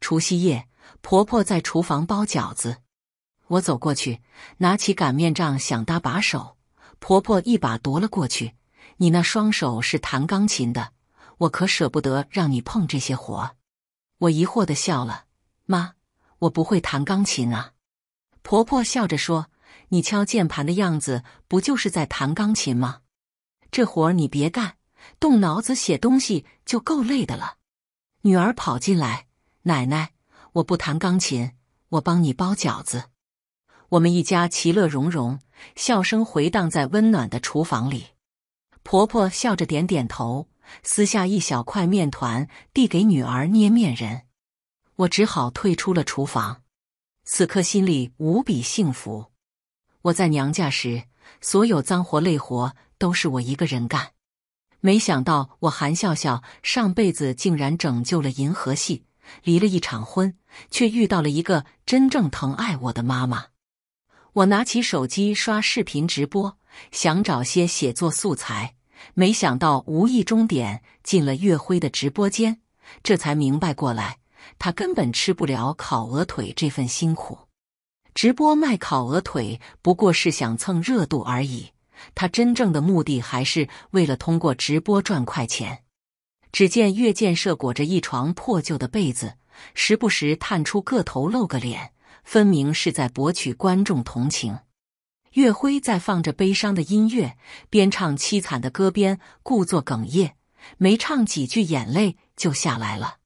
除夕夜，婆婆在厨房包饺子，我走过去拿起擀面杖想搭把手，婆婆一把夺了过去。你那双手是弹钢琴的，我可舍不得让你碰这些活。我疑惑的笑了，妈，我不会弹钢琴啊。婆婆笑着说：“你敲键盘的样子不就是在弹钢琴吗？这活你别干，动脑子写东西就够累的了。”女儿跑进来：“奶奶，我不弹钢琴，我帮你包饺子。”我们一家其乐融融，笑声回荡在温暖的厨房里。婆婆笑着点点头，撕下一小块面团递给女儿捏面人。我只好退出了厨房。此刻心里无比幸福。我在娘家时，所有脏活累活都是我一个人干。没想到我韩笑笑上辈子竟然拯救了银河系，离了一场婚，却遇到了一个真正疼爱我的妈妈。我拿起手机刷视频直播，想找些写作素材。没想到无意中点进了岳辉的直播间，这才明白过来，他根本吃不了烤鹅腿这份辛苦。直播卖烤鹅腿不过是想蹭热度而已，他真正的目的还是为了通过直播赚快钱。只见岳建设裹着一床破旧的被子，时不时探出个头露个脸，分明是在博取观众同情。岳辉在放着悲伤的音乐，边唱凄惨的歌边故作哽咽，没唱几句，眼泪就下来了。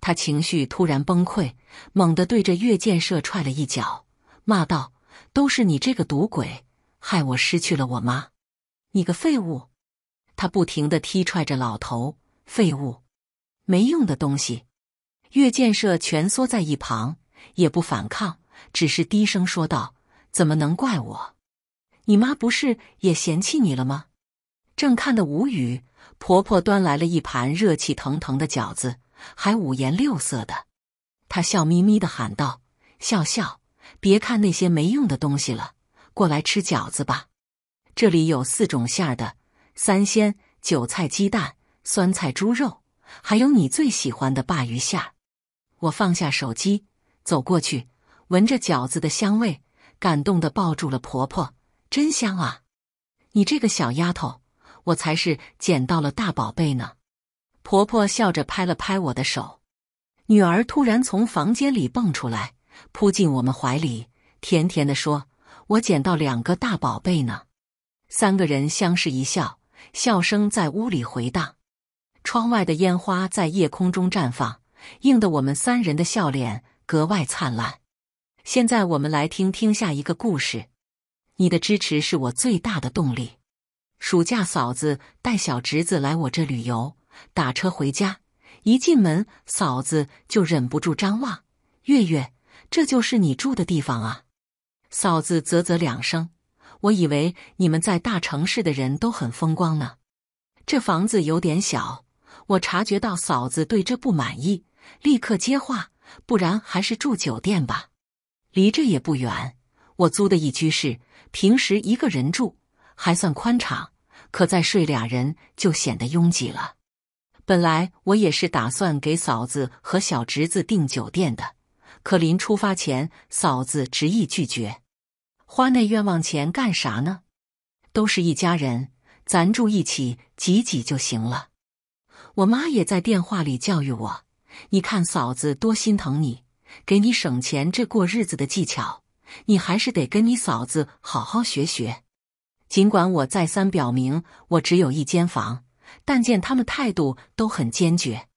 他情绪突然崩溃，猛地对着岳建设踹了一脚，骂道：“都是你这个赌鬼，害我失去了我妈！你个废物！”他不停地踢踹着老头，废物，没用的东西。岳建设蜷缩在一旁，也不反抗，只是低声说道：“怎么能怪我？”你妈不是也嫌弃你了吗？正看得无语，婆婆端来了一盘热气腾腾的饺子，还五颜六色的。她笑眯眯的喊道：“笑笑，别看那些没用的东西了，过来吃饺子吧。这里有四种馅的：三鲜、韭菜鸡蛋、酸菜猪肉，还有你最喜欢的鲅鱼馅。”我放下手机，走过去，闻着饺子的香味，感动的抱住了婆婆。真香啊！你这个小丫头，我才是捡到了大宝贝呢。婆婆笑着拍了拍我的手，女儿突然从房间里蹦出来，扑进我们怀里，甜甜的说：“我捡到两个大宝贝呢。”三个人相视一笑，笑声在屋里回荡。窗外的烟花在夜空中绽放，映得我们三人的笑脸格外灿烂。现在我们来听听下一个故事。你的支持是我最大的动力。暑假，嫂子带小侄子来我这旅游，打车回家。一进门，嫂子就忍不住张望：“月月，这就是你住的地方啊？”嫂子啧啧两声：“我以为你们在大城市的人都很风光呢。”这房子有点小。我察觉到嫂子对这不满意，立刻接话：“不然还是住酒店吧，离这也不远。”我租的一居室，平时一个人住还算宽敞，可再睡俩人就显得拥挤了。本来我也是打算给嫂子和小侄子订酒店的，可临出发前，嫂子执意拒绝，花那冤枉钱干啥呢？都是一家人，咱住一起挤挤就行了。我妈也在电话里教育我：“你看嫂子多心疼你，给你省钱这过日子的技巧。”你还是得跟你嫂子好好学学。尽管我再三表明我只有一间房，但见他们态度都很坚决。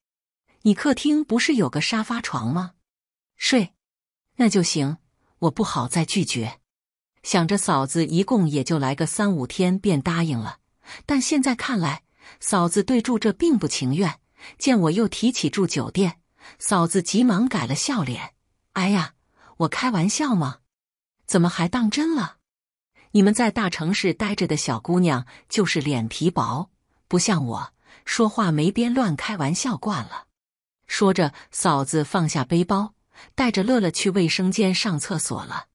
你客厅不是有个沙发床吗？睡，那就行。我不好再拒绝。想着嫂子一共也就来个三五天，便答应了。但现在看来，嫂子对住这并不情愿。见我又提起住酒店，嫂子急忙改了笑脸。哎呀，我开玩笑吗？怎么还当真了？你们在大城市待着的小姑娘就是脸皮薄，不像我，说话没边，乱开玩笑惯了。说着，嫂子放下背包，带着乐乐去卫生间上厕所了。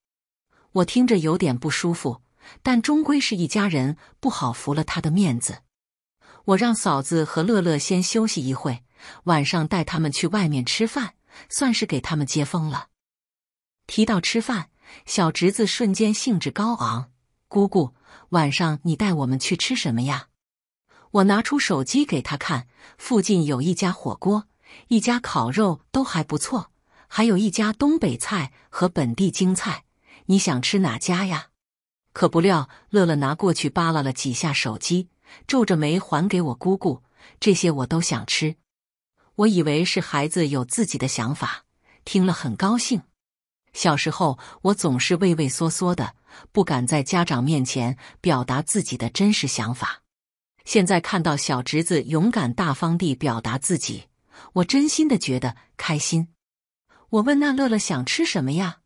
我听着有点不舒服，但终归是一家人，不好服了他的面子。我让嫂子和乐乐先休息一会，晚上带他们去外面吃饭，算是给他们接风了。提到吃饭。小侄子瞬间兴致高昂，姑姑，晚上你带我们去吃什么呀？我拿出手机给他看，附近有一家火锅，一家烤肉都还不错，还有一家东北菜和本地京菜，你想吃哪家呀？可不料，乐乐拿过去扒拉了几下手机，皱着眉还给我姑姑：“这些我都想吃。”我以为是孩子有自己的想法，听了很高兴。小时候，我总是畏畏缩缩的，不敢在家长面前表达自己的真实想法。现在看到小侄子勇敢大方地表达自己，我真心的觉得开心。我问那乐乐想吃什么呀？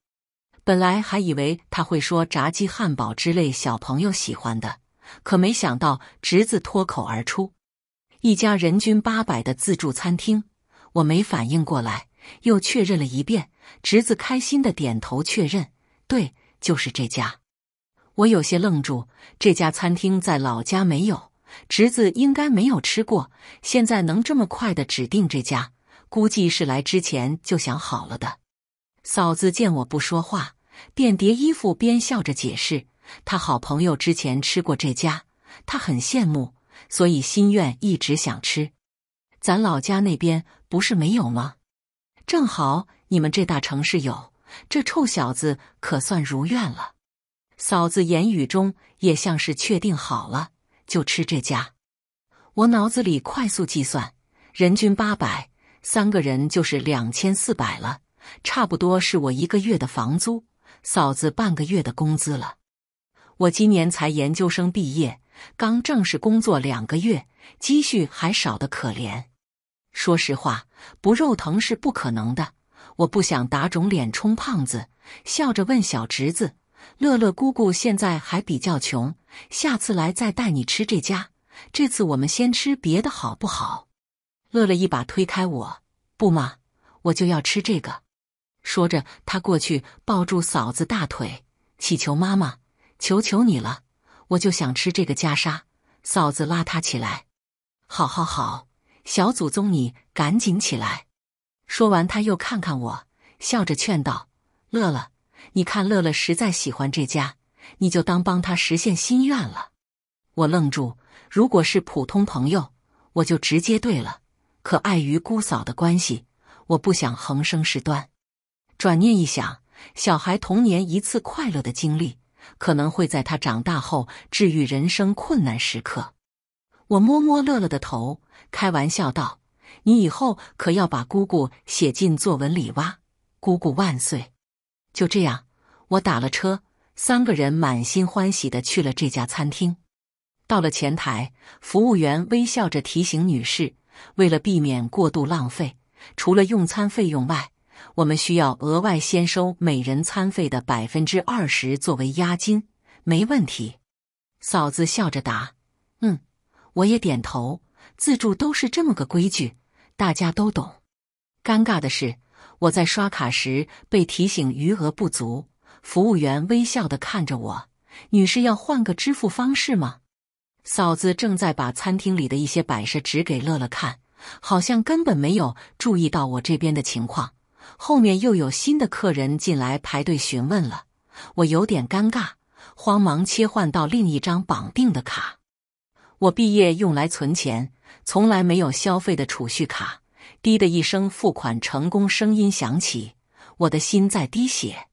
本来还以为他会说炸鸡、汉堡之类小朋友喜欢的，可没想到侄子脱口而出：“一家人均八百的自助餐厅。”我没反应过来，又确认了一遍。侄子开心的点头确认，对，就是这家。我有些愣住，这家餐厅在老家没有，侄子应该没有吃过。现在能这么快的指定这家，估计是来之前就想好了的。嫂子见我不说话，边叠衣服边笑着解释：“他好朋友之前吃过这家，他很羡慕，所以心愿一直想吃。咱老家那边不是没有吗？正好。”你们这大城市有这臭小子，可算如愿了。嫂子言语中也像是确定好了，就吃这家。我脑子里快速计算，人均八百，三个人就是两千四百了，差不多是我一个月的房租，嫂子半个月的工资了。我今年才研究生毕业，刚正式工作两个月，积蓄还少得可怜。说实话，不肉疼是不可能的。我不想打肿脸充胖子，笑着问小侄子：“乐乐姑姑现在还比较穷，下次来再带你吃这家。这次我们先吃别的好不好？”乐乐一把推开我：“不嘛，我就要吃这个。”说着，他过去抱住嫂子大腿，祈求妈妈：“求求你了，我就想吃这个袈裟。”嫂子拉他起来：“好好好，小祖宗你赶紧起来。”说完，他又看看我，笑着劝道：“乐乐，你看乐乐实在喜欢这家，你就当帮他实现心愿了。”我愣住。如果是普通朋友，我就直接对了。可碍于姑嫂的关系，我不想横生事端。转念一想，小孩童年一次快乐的经历，可能会在他长大后治愈人生困难时刻。我摸摸乐乐的头，开玩笑道。你以后可要把姑姑写进作文里哇！姑姑万岁！就这样，我打了车，三个人满心欢喜的去了这家餐厅。到了前台，服务员微笑着提醒女士：“为了避免过度浪费，除了用餐费用外，我们需要额外先收每人餐费的百分之二十作为押金。”没问题。嫂子笑着答：“嗯。”我也点头。自助都是这么个规矩。大家都懂。尴尬的是，我在刷卡时被提醒余额不足。服务员微笑的看着我：“女士，要换个支付方式吗？”嫂子正在把餐厅里的一些摆设指给乐乐看，好像根本没有注意到我这边的情况。后面又有新的客人进来排队询问了，我有点尴尬，慌忙切换到另一张绑定的卡。我毕业用来存钱。从来没有消费的储蓄卡，滴的一声，付款成功声音响起，我的心在滴血。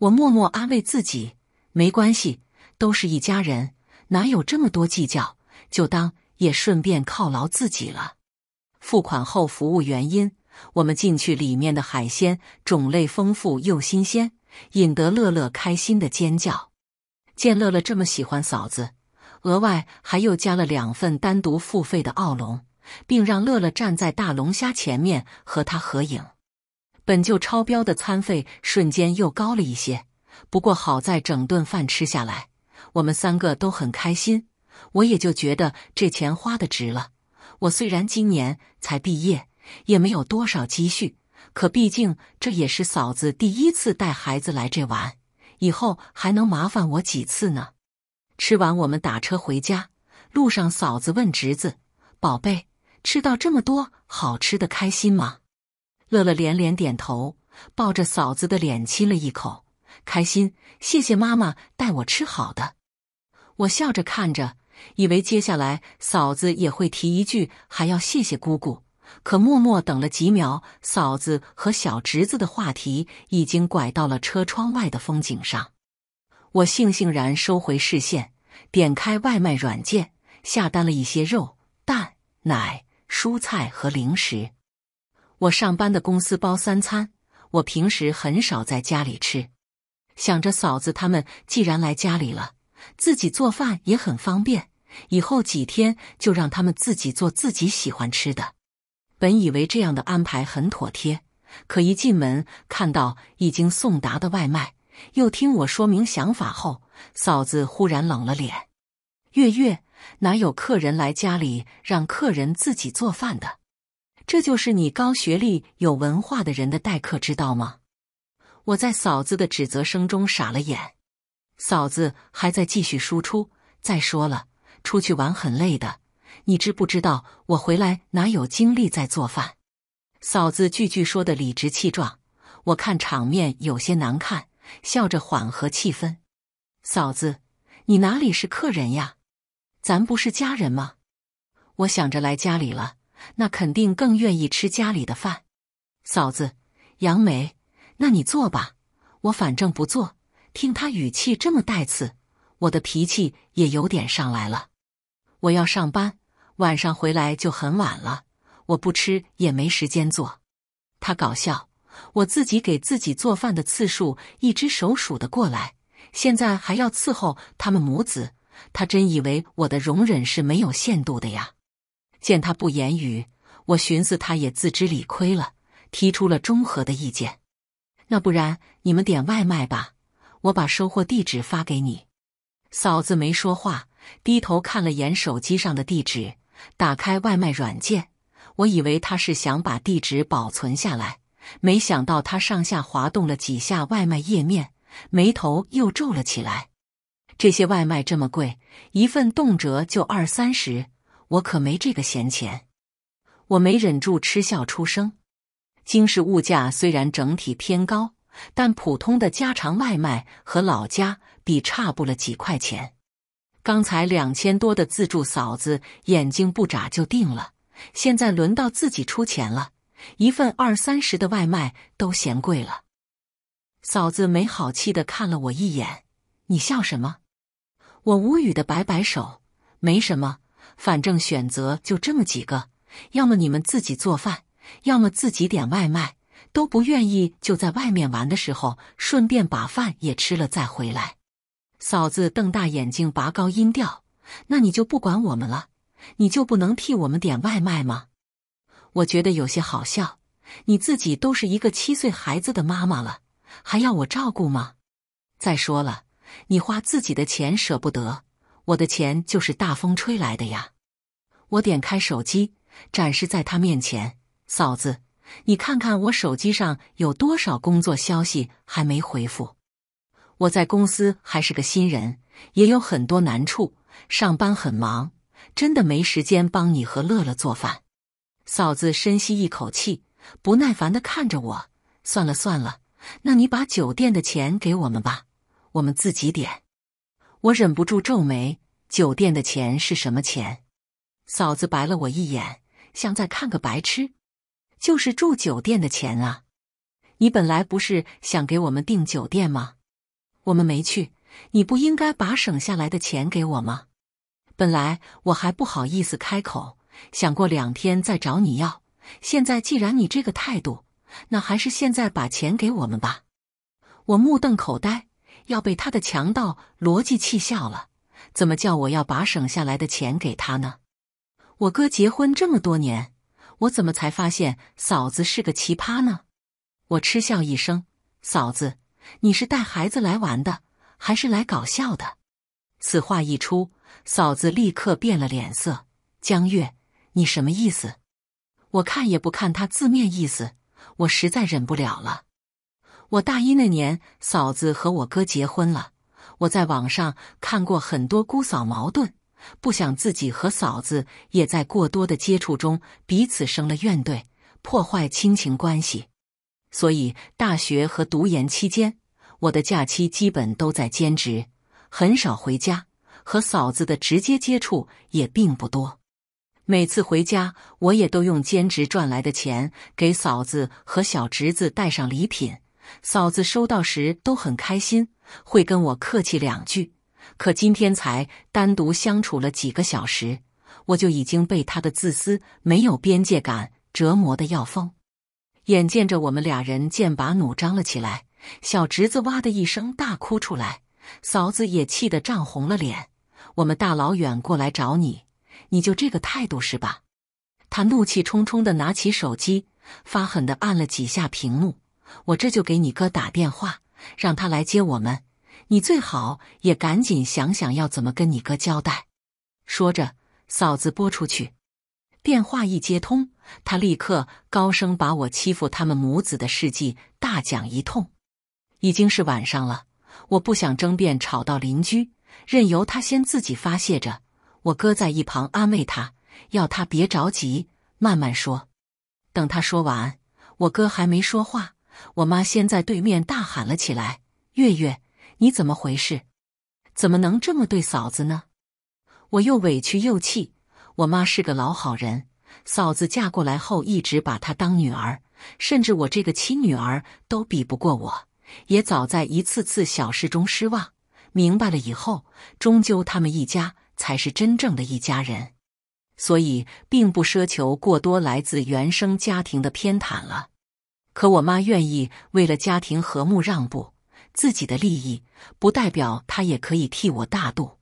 我默默安慰自己，没关系，都是一家人，哪有这么多计较？就当也顺便犒劳自己了。付款后，服务原因我们进去里面的海鲜种类丰富又新鲜，引得乐乐开心的尖叫。见乐乐这么喜欢嫂子。额外还又加了两份单独付费的澳龙，并让乐乐站在大龙虾前面和他合影。本就超标的餐费瞬间又高了一些，不过好在整顿饭吃下来，我们三个都很开心，我也就觉得这钱花的值了。我虽然今年才毕业，也没有多少积蓄，可毕竟这也是嫂子第一次带孩子来这玩，以后还能麻烦我几次呢？吃完，我们打车回家。路上，嫂子问侄子：“宝贝，吃到这么多好吃的，开心吗？”乐乐连连点头，抱着嫂子的脸亲了一口：“开心，谢谢妈妈带我吃好的。”我笑着看着，以为接下来嫂子也会提一句还要谢谢姑姑，可默默等了几秒，嫂子和小侄子的话题已经拐到了车窗外的风景上。我悻悻然收回视线，点开外卖软件，下单了一些肉、蛋、奶、蔬菜和零食。我上班的公司包三餐，我平时很少在家里吃。想着嫂子他们既然来家里了，自己做饭也很方便，以后几天就让他们自己做自己喜欢吃的。本以为这样的安排很妥帖，可一进门看到已经送达的外卖。又听我说明想法后，嫂子忽然冷了脸：“月月，哪有客人来家里让客人自己做饭的？这就是你高学历有文化的人的待客之道吗？”我在嫂子的指责声中傻了眼。嫂子还在继续输出：“再说了，出去玩很累的，你知不知道？我回来哪有精力在做饭？”嫂子句句说的理直气壮，我看场面有些难看。笑着缓和气氛，嫂子，你哪里是客人呀？咱不是家人吗？我想着来家里了，那肯定更愿意吃家里的饭。嫂子，杨梅，那你做吧，我反正不做。听他语气这么带刺，我的脾气也有点上来了。我要上班，晚上回来就很晚了，我不吃也没时间做。他搞笑。我自己给自己做饭的次数，一只手数得过来。现在还要伺候他们母子，他真以为我的容忍是没有限度的呀？见他不言语，我寻思他也自知理亏了，提出了中和的意见。那不然你们点外卖吧，我把收货地址发给你。嫂子没说话，低头看了眼手机上的地址，打开外卖软件。我以为她是想把地址保存下来。没想到他上下滑动了几下外卖页面，眉头又皱了起来。这些外卖这么贵，一份动辄就二三十，我可没这个闲钱。我没忍住嗤笑出声。京市物价虽然整体偏高，但普通的家常外卖和老家比差不了几块钱。刚才两千多的自助嫂子眼睛不眨就定了，现在轮到自己出钱了。一份二三十的外卖都嫌贵了，嫂子没好气的看了我一眼：“你笑什么？”我无语的摆摆手：“没什么，反正选择就这么几个，要么你们自己做饭，要么自己点外卖，都不愿意就在外面玩的时候顺便把饭也吃了再回来。”嫂子瞪大眼睛，拔高音调：“那你就不管我们了？你就不能替我们点外卖吗？”我觉得有些好笑，你自己都是一个七岁孩子的妈妈了，还要我照顾吗？再说了，你花自己的钱舍不得，我的钱就是大风吹来的呀。我点开手机，展示在他面前：“嫂子，你看看我手机上有多少工作消息还没回复。我在公司还是个新人，也有很多难处，上班很忙，真的没时间帮你和乐乐做饭。”嫂子深吸一口气，不耐烦的看着我。算了算了，那你把酒店的钱给我们吧，我们自己点。我忍不住皱眉，酒店的钱是什么钱？嫂子白了我一眼，像在看个白痴。就是住酒店的钱啊！你本来不是想给我们订酒店吗？我们没去，你不应该把省下来的钱给我吗？本来我还不好意思开口。想过两天再找你要，现在既然你这个态度，那还是现在把钱给我们吧。我目瞪口呆，要被他的强盗逻辑气笑了。怎么叫我要把省下来的钱给他呢？我哥结婚这么多年，我怎么才发现嫂子是个奇葩呢？我嗤笑一声：“嫂子，你是带孩子来玩的，还是来搞笑的？”此话一出，嫂子立刻变了脸色。江月。你什么意思？我看也不看他字面意思，我实在忍不了了。我大一那年，嫂子和我哥结婚了。我在网上看过很多姑嫂矛盾，不想自己和嫂子也在过多的接触中彼此生了怨怼，破坏亲情关系。所以大学和读研期间，我的假期基本都在兼职，很少回家，和嫂子的直接接触也并不多。每次回家，我也都用兼职赚来的钱给嫂子和小侄子带上礼品。嫂子收到时都很开心，会跟我客气两句。可今天才单独相处了几个小时，我就已经被他的自私、没有边界感折磨的要疯。眼见着我们俩人剑拔弩张了起来，小侄子哇的一声大哭出来，嫂子也气得涨红了脸。我们大老远过来找你。你就这个态度是吧？他怒气冲冲的拿起手机，发狠的按了几下屏幕。我这就给你哥打电话，让他来接我们。你最好也赶紧想想要怎么跟你哥交代。说着，嫂子拨出去。电话一接通，他立刻高声把我欺负他们母子的事迹大讲一通。已经是晚上了，我不想争辩吵到邻居，任由他先自己发泄着。我哥在一旁安慰他，要他别着急，慢慢说。等他说完，我哥还没说话，我妈先在对面大喊了起来：“月月，你怎么回事？怎么能这么对嫂子呢？”我又委屈又气。我妈是个老好人，嫂子嫁过来后一直把她当女儿，甚至我这个亲女儿都比不过我。也早在一次次小事中失望，明白了以后，终究他们一家。才是真正的一家人，所以并不奢求过多来自原生家庭的偏袒了。可我妈愿意为了家庭和睦让步自己的利益，不代表她也可以替我大度。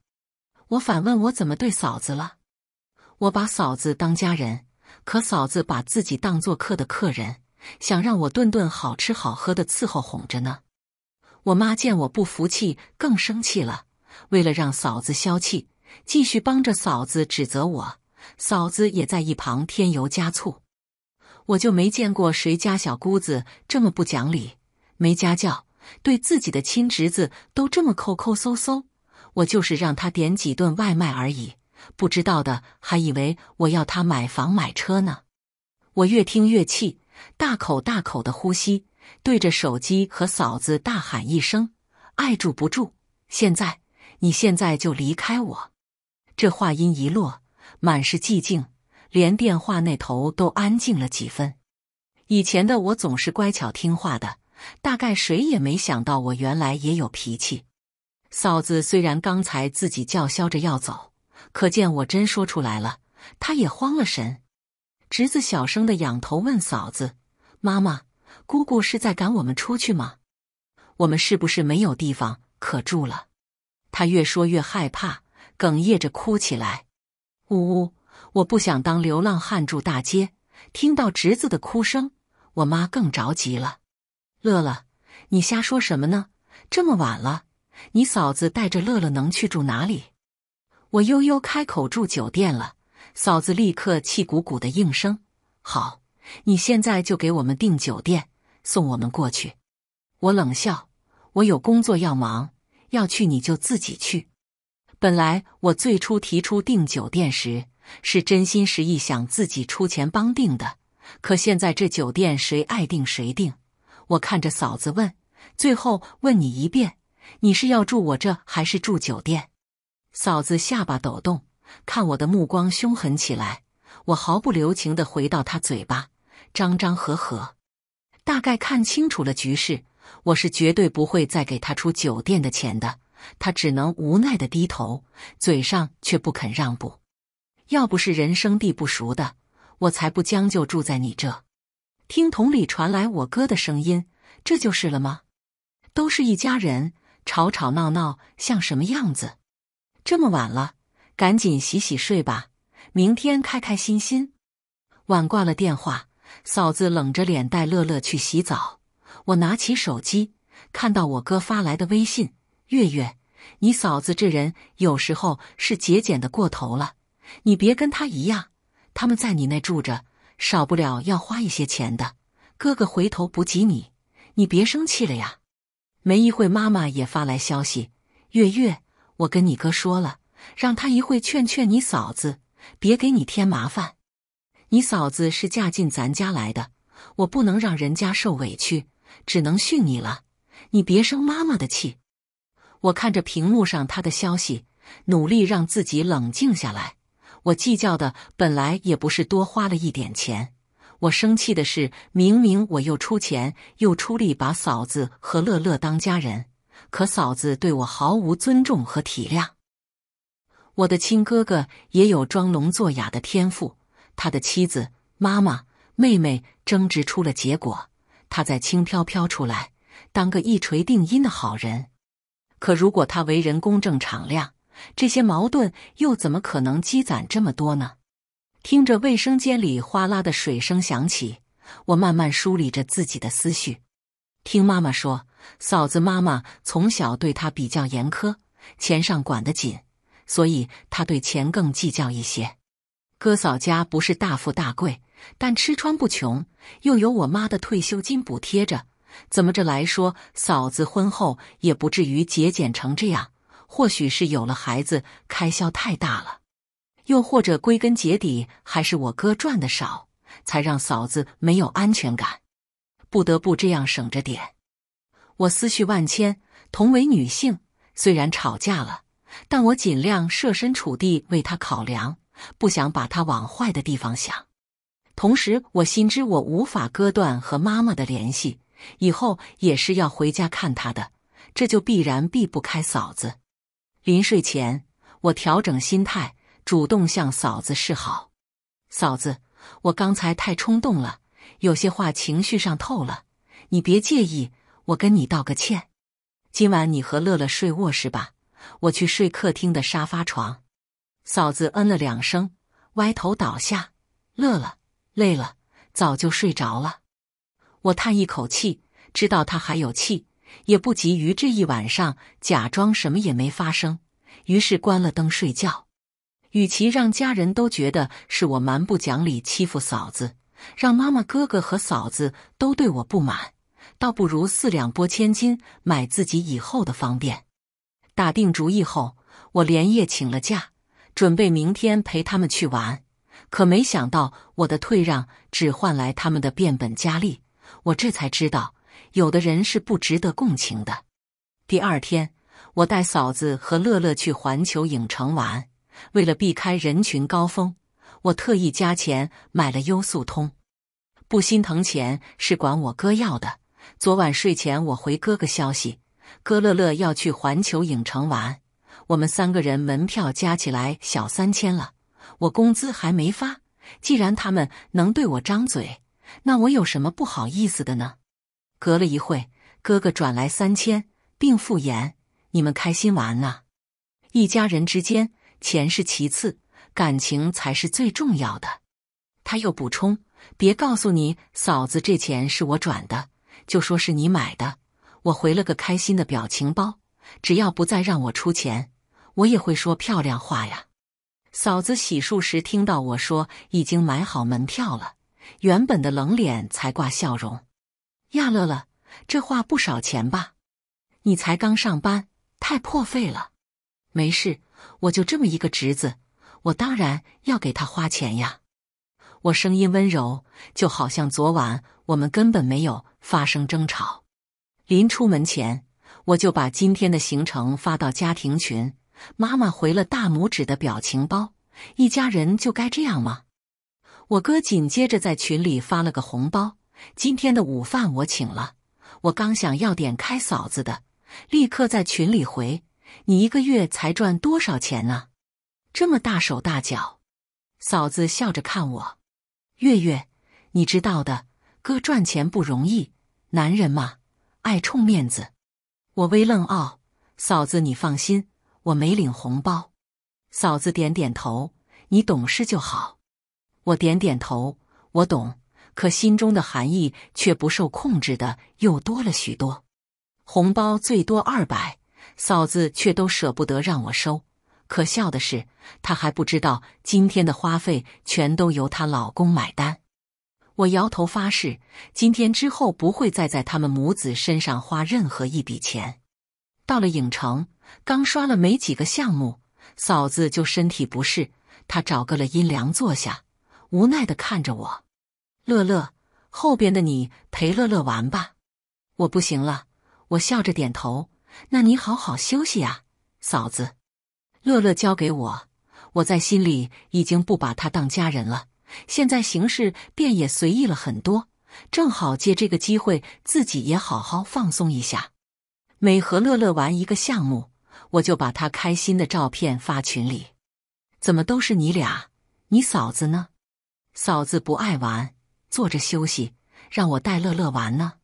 我反问我怎么对嫂子了？我把嫂子当家人，可嫂子把自己当做客的客人，想让我顿顿好吃好喝的伺候哄着呢。我妈见我不服气，更生气了。为了让嫂子消气。继续帮着嫂子指责我，嫂子也在一旁添油加醋。我就没见过谁家小姑子这么不讲理，没家教，对自己的亲侄子都这么抠抠搜搜。我就是让他点几顿外卖而已，不知道的还以为我要他买房买车呢。我越听越气，大口大口的呼吸，对着手机和嫂子大喊一声：“爱住不住，现在，你现在就离开我！”这话音一落，满是寂静，连电话那头都安静了几分。以前的我总是乖巧听话的，大概谁也没想到我原来也有脾气。嫂子虽然刚才自己叫嚣着要走，可见我真说出来了，她也慌了神。侄子小声的仰头问嫂子：“妈妈，姑姑是在赶我们出去吗？我们是不是没有地方可住了？”他越说越害怕。哽咽着哭起来，呜呜！我不想当流浪汉住大街。听到侄子的哭声，我妈更着急了。乐乐，你瞎说什么呢？这么晚了，你嫂子带着乐乐能去住哪里？我悠悠开口住酒店了。嫂子立刻气鼓鼓的应声：“好，你现在就给我们订酒店，送我们过去。”我冷笑：“我有工作要忙，要去你就自己去。”本来我最初提出订酒店时，是真心实意想自己出钱帮订的。可现在这酒店谁爱订谁订。我看着嫂子问：“最后问你一遍，你是要住我这还是住酒店？”嫂子下巴抖动，看我的目光凶狠起来。我毫不留情地回到他嘴巴，张张合合。大概看清楚了局势，我是绝对不会再给他出酒店的钱的。他只能无奈的低头，嘴上却不肯让步。要不是人生地不熟的，我才不将就住在你这。听筒里传来我哥的声音：“这就是了吗？都是一家人，吵吵闹闹像什么样子？这么晚了，赶紧洗洗睡吧，明天开开心心。”晚挂了电话，嫂子冷着脸带乐乐去洗澡。我拿起手机，看到我哥发来的微信。月月，你嫂子这人有时候是节俭的过头了，你别跟她一样。他们在你那住着，少不了要花一些钱的。哥哥回头补给你，你别生气了呀。没一会，妈妈也发来消息：“月月，我跟你哥说了，让他一会劝劝你嫂子，别给你添麻烦。你嫂子是嫁进咱家来的，我不能让人家受委屈，只能训你了。你别生妈妈的气。”我看着屏幕上他的消息，努力让自己冷静下来。我计较的本来也不是多花了一点钱，我生气的是，明明我又出钱又出力把嫂子和乐乐当家人，可嫂子对我毫无尊重和体谅。我的亲哥哥也有装聋作哑的天赋，他的妻子、妈妈、妹妹争执出了结果，他在轻飘飘出来，当个一锤定音的好人。可如果他为人公正敞亮，这些矛盾又怎么可能积攒这么多呢？听着卫生间里哗啦的水声响起，我慢慢梳理着自己的思绪。听妈妈说，嫂子妈妈从小对她比较严苛，钱上管得紧，所以她对钱更计较一些。哥嫂家不是大富大贵，但吃穿不穷，又有我妈的退休金补贴着。怎么着来说，嫂子婚后也不至于节俭成这样。或许是有了孩子，开销太大了；又或者归根结底，还是我哥赚的少，才让嫂子没有安全感，不得不这样省着点。我思绪万千。同为女性，虽然吵架了，但我尽量设身处地为她考量，不想把她往坏的地方想。同时，我心知我无法割断和妈妈的联系。以后也是要回家看他的，这就必然避不开嫂子。临睡前，我调整心态，主动向嫂子示好：“嫂子，我刚才太冲动了，有些话情绪上透了，你别介意，我跟你道个歉。今晚你和乐乐睡卧室吧，我去睡客厅的沙发床。”嫂子嗯了两声，歪头倒下。乐乐累了，早就睡着了。我叹一口气，知道他还有气，也不急于这一晚上，假装什么也没发生。于是关了灯睡觉。与其让家人都觉得是我蛮不讲理欺负嫂子，让妈妈、哥哥和嫂子都对我不满，倒不如四两拨千斤，买自己以后的方便。打定主意后，我连夜请了假，准备明天陪他们去玩。可没想到，我的退让只换来他们的变本加厉。我这才知道，有的人是不值得共情的。第二天，我带嫂子和乐乐去环球影城玩。为了避开人群高峰，我特意加钱买了优速通。不心疼钱是管我哥要的。昨晚睡前，我回哥哥消息，哥，乐乐要去环球影城玩，我们三个人门票加起来小三千了。我工资还没发，既然他们能对我张嘴。那我有什么不好意思的呢？隔了一会，哥哥转来三千，并附言：“你们开心玩啊！一家人之间，钱是其次，感情才是最重要的。”他又补充：“别告诉你嫂子这钱是我转的，就说是你买的。”我回了个开心的表情包。只要不再让我出钱，我也会说漂亮话呀。嫂子洗漱时听到我说已经买好门票了。原本的冷脸才挂笑容，亚乐乐，这话不少钱吧？你才刚上班，太破费了。没事，我就这么一个侄子，我当然要给他花钱呀。我声音温柔，就好像昨晚我们根本没有发生争吵。临出门前，我就把今天的行程发到家庭群，妈妈回了大拇指的表情包。一家人就该这样吗？我哥紧接着在群里发了个红包，今天的午饭我请了。我刚想要点开嫂子的，立刻在群里回：“你一个月才赚多少钱呢？这么大手大脚。”嫂子笑着看我：“月月，你知道的，哥赚钱不容易，男人嘛，爱冲面子。”我微愣，傲：“嫂子，你放心，我没领红包。”嫂子点点头：“你懂事就好。”我点点头，我懂，可心中的含义却不受控制的又多了许多。红包最多二百，嫂子却都舍不得让我收。可笑的是，她还不知道今天的花费全都由她老公买单。我摇头发誓，今天之后不会再在他们母子身上花任何一笔钱。到了影城，刚刷了没几个项目，嫂子就身体不适，她找个了阴凉坐下。无奈的看着我，乐乐，后边的你陪乐乐玩吧，我不行了。我笑着点头，那你好好休息啊，嫂子。乐乐交给我，我在心里已经不把他当家人了。现在形势便也随意了很多，正好借这个机会自己也好好放松一下。每和乐乐玩一个项目，我就把他开心的照片发群里。怎么都是你俩，你嫂子呢？嫂子不爱玩，坐着休息，让我带乐乐玩呢。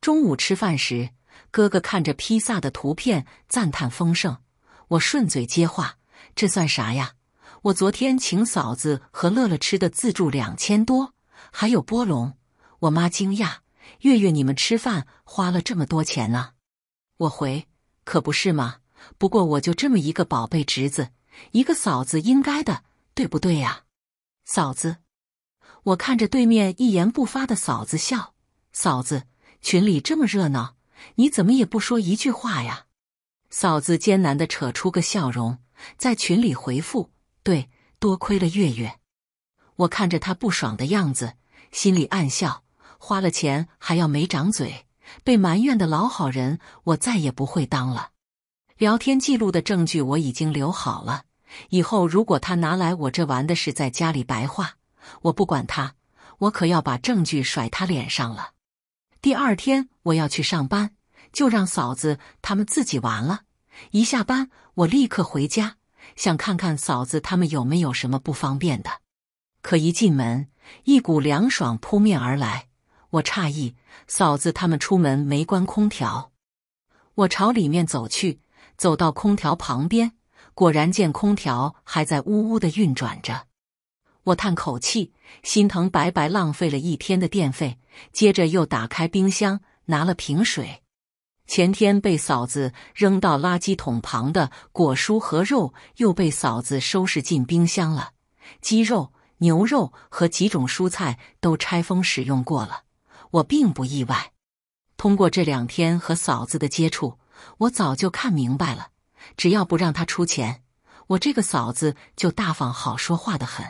中午吃饭时，哥哥看着披萨的图片，赞叹丰盛。我顺嘴接话：“这算啥呀？我昨天请嫂子和乐乐吃的自助两千多，还有波龙。”我妈惊讶：“月月，你们吃饭花了这么多钱啊？”我回：“可不是嘛。不过我就这么一个宝贝侄子，一个嫂子应该的，对不对呀，嫂子？”我看着对面一言不发的嫂子笑，嫂子，群里这么热闹，你怎么也不说一句话呀？嫂子艰难的扯出个笑容，在群里回复：“对，多亏了月月。”我看着他不爽的样子，心里暗笑，花了钱还要没长嘴，被埋怨的老好人，我再也不会当了。聊天记录的证据我已经留好了，以后如果他拿来我这玩的是在家里白话。我不管他，我可要把证据甩他脸上了。第二天我要去上班，就让嫂子他们自己玩了。一下班，我立刻回家，想看看嫂子他们有没有什么不方便的。可一进门，一股凉爽扑面而来，我诧异：嫂子他们出门没关空调。我朝里面走去，走到空调旁边，果然见空调还在呜呜的运转着。我叹口气，心疼白白浪费了一天的电费。接着又打开冰箱，拿了瓶水。前天被嫂子扔到垃圾桶旁的果蔬和肉，又被嫂子收拾进冰箱了。鸡肉、牛肉和几种蔬菜都拆封使用过了，我并不意外。通过这两天和嫂子的接触，我早就看明白了：只要不让她出钱，我这个嫂子就大方、好说话的很。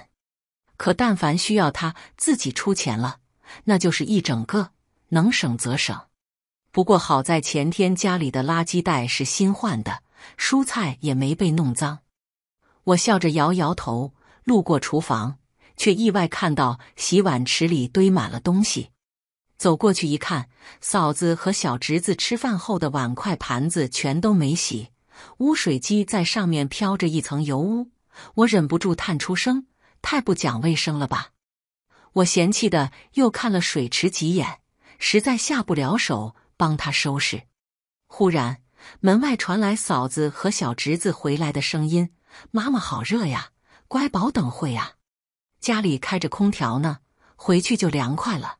可但凡需要他自己出钱了，那就是一整个能省则省。不过好在前天家里的垃圾袋是新换的，蔬菜也没被弄脏。我笑着摇摇头，路过厨房，却意外看到洗碗池里堆满了东西。走过去一看，嫂子和小侄子吃饭后的碗筷盘子全都没洗，污水机在上面飘着一层油污。我忍不住叹出声。太不讲卫生了吧！我嫌弃的又看了水池几眼，实在下不了手帮他收拾。忽然，门外传来嫂子和小侄子回来的声音：“妈妈好热呀，乖宝等会呀，家里开着空调呢，回去就凉快了。”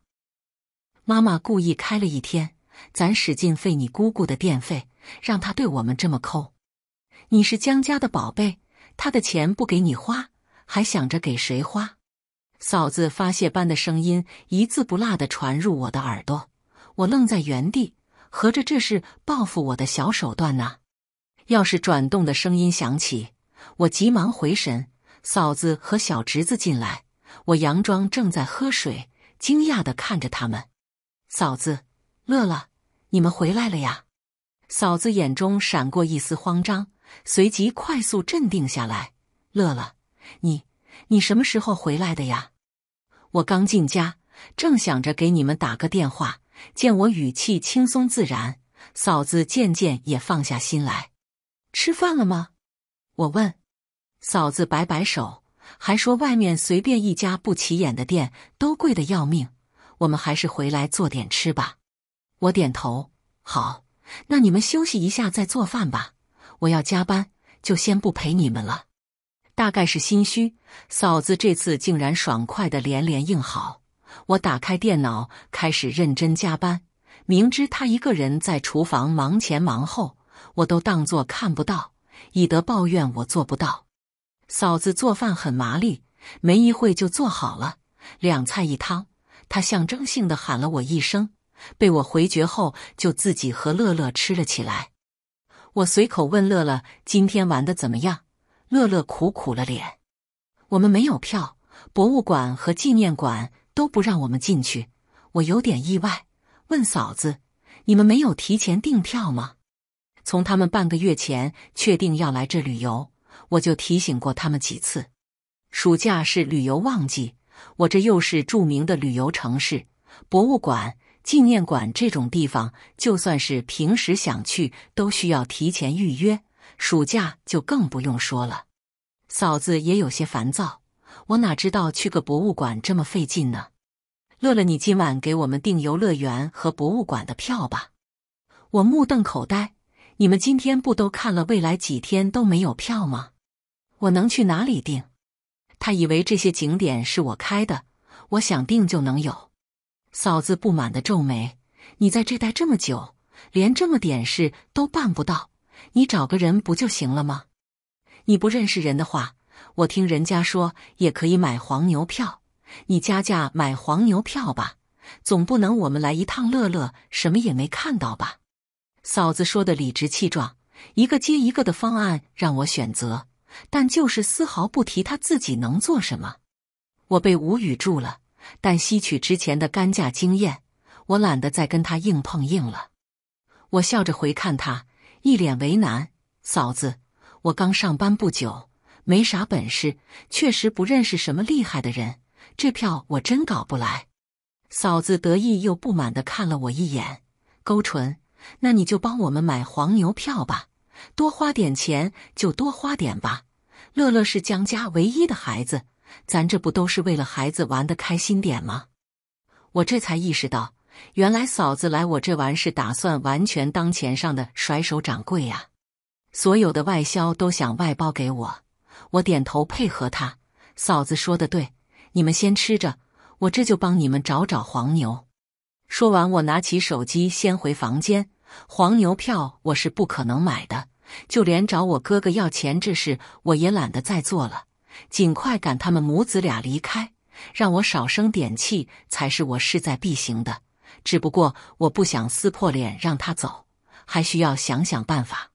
妈妈故意开了一天，咱使劲费你姑姑的电费，让她对我们这么抠。你是江家的宝贝，她的钱不给你花。还想着给谁花？嫂子发泄般的声音一字不落的传入我的耳朵，我愣在原地。合着这是报复我的小手段呢？钥匙转动的声音响起，我急忙回神。嫂子和小侄子进来，我佯装正在喝水，惊讶的看着他们。嫂子，乐乐，你们回来了呀？嫂子眼中闪过一丝慌张，随即快速镇定下来。乐乐。你你什么时候回来的呀？我刚进家，正想着给你们打个电话。见我语气轻松自然，嫂子渐渐也放下心来。吃饭了吗？我问。嫂子摆摆手，还说外面随便一家不起眼的店都贵得要命，我们还是回来做点吃吧。我点头，好。那你们休息一下再做饭吧，我要加班，就先不陪你们了。大概是心虚，嫂子这次竟然爽快的连连应好。我打开电脑，开始认真加班。明知她一个人在厨房忙前忙后，我都当作看不到，以德报怨我做不到。嫂子做饭很麻利，没一会就做好了两菜一汤。她象征性的喊了我一声，被我回绝后，就自己和乐乐吃了起来。我随口问乐乐今天玩的怎么样。乐乐苦苦了脸，我们没有票，博物馆和纪念馆都不让我们进去。我有点意外，问嫂子：“你们没有提前订票吗？”从他们半个月前确定要来这旅游，我就提醒过他们几次。暑假是旅游旺季，我这又是著名的旅游城市，博物馆、纪念馆这种地方，就算是平时想去，都需要提前预约。暑假就更不用说了，嫂子也有些烦躁。我哪知道去个博物馆这么费劲呢？乐乐，你今晚给我们订游乐园和博物馆的票吧。我目瞪口呆，你们今天不都看了？未来几天都没有票吗？我能去哪里订？他以为这些景点是我开的，我想订就能有。嫂子不满的皱眉：“你在这待这么久，连这么点事都办不到。”你找个人不就行了吗？你不认识人的话，我听人家说也可以买黄牛票，你加价买黄牛票吧。总不能我们来一趟乐乐什么也没看到吧？嫂子说的理直气壮，一个接一个的方案让我选择，但就是丝毫不提他自己能做什么。我被无语住了，但吸取之前的干架经验，我懒得再跟他硬碰硬了。我笑着回看他。一脸为难，嫂子，我刚上班不久，没啥本事，确实不认识什么厉害的人，这票我真搞不来。嫂子得意又不满的看了我一眼，勾唇：“那你就帮我们买黄牛票吧，多花点钱就多花点吧。乐乐是江家唯一的孩子，咱这不都是为了孩子玩的开心点吗？”我这才意识到。原来嫂子来我这玩是打算完全当钱上的甩手掌柜啊！所有的外销都想外包给我，我点头配合他。嫂子说的对，你们先吃着，我这就帮你们找找黄牛。说完，我拿起手机先回房间。黄牛票我是不可能买的，就连找我哥哥要钱这事我也懒得再做了。尽快赶他们母子俩离开，让我少生点气才是我势在必行的。只不过我不想撕破脸让他走，还需要想想办法。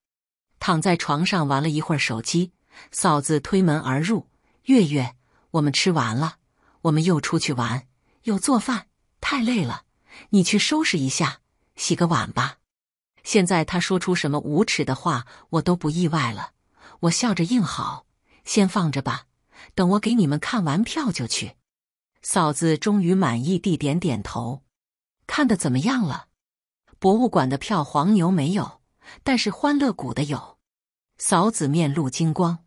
躺在床上玩了一会儿手机，嫂子推门而入：“月月，我们吃完了，我们又出去玩又做饭，太累了，你去收拾一下，洗个碗吧。”现在她说出什么无耻的话，我都不意外了。我笑着应好：“先放着吧，等我给你们看完票就去。”嫂子终于满意地点点头。看的怎么样了？博物馆的票黄牛没有，但是欢乐谷的有。嫂子面露金光，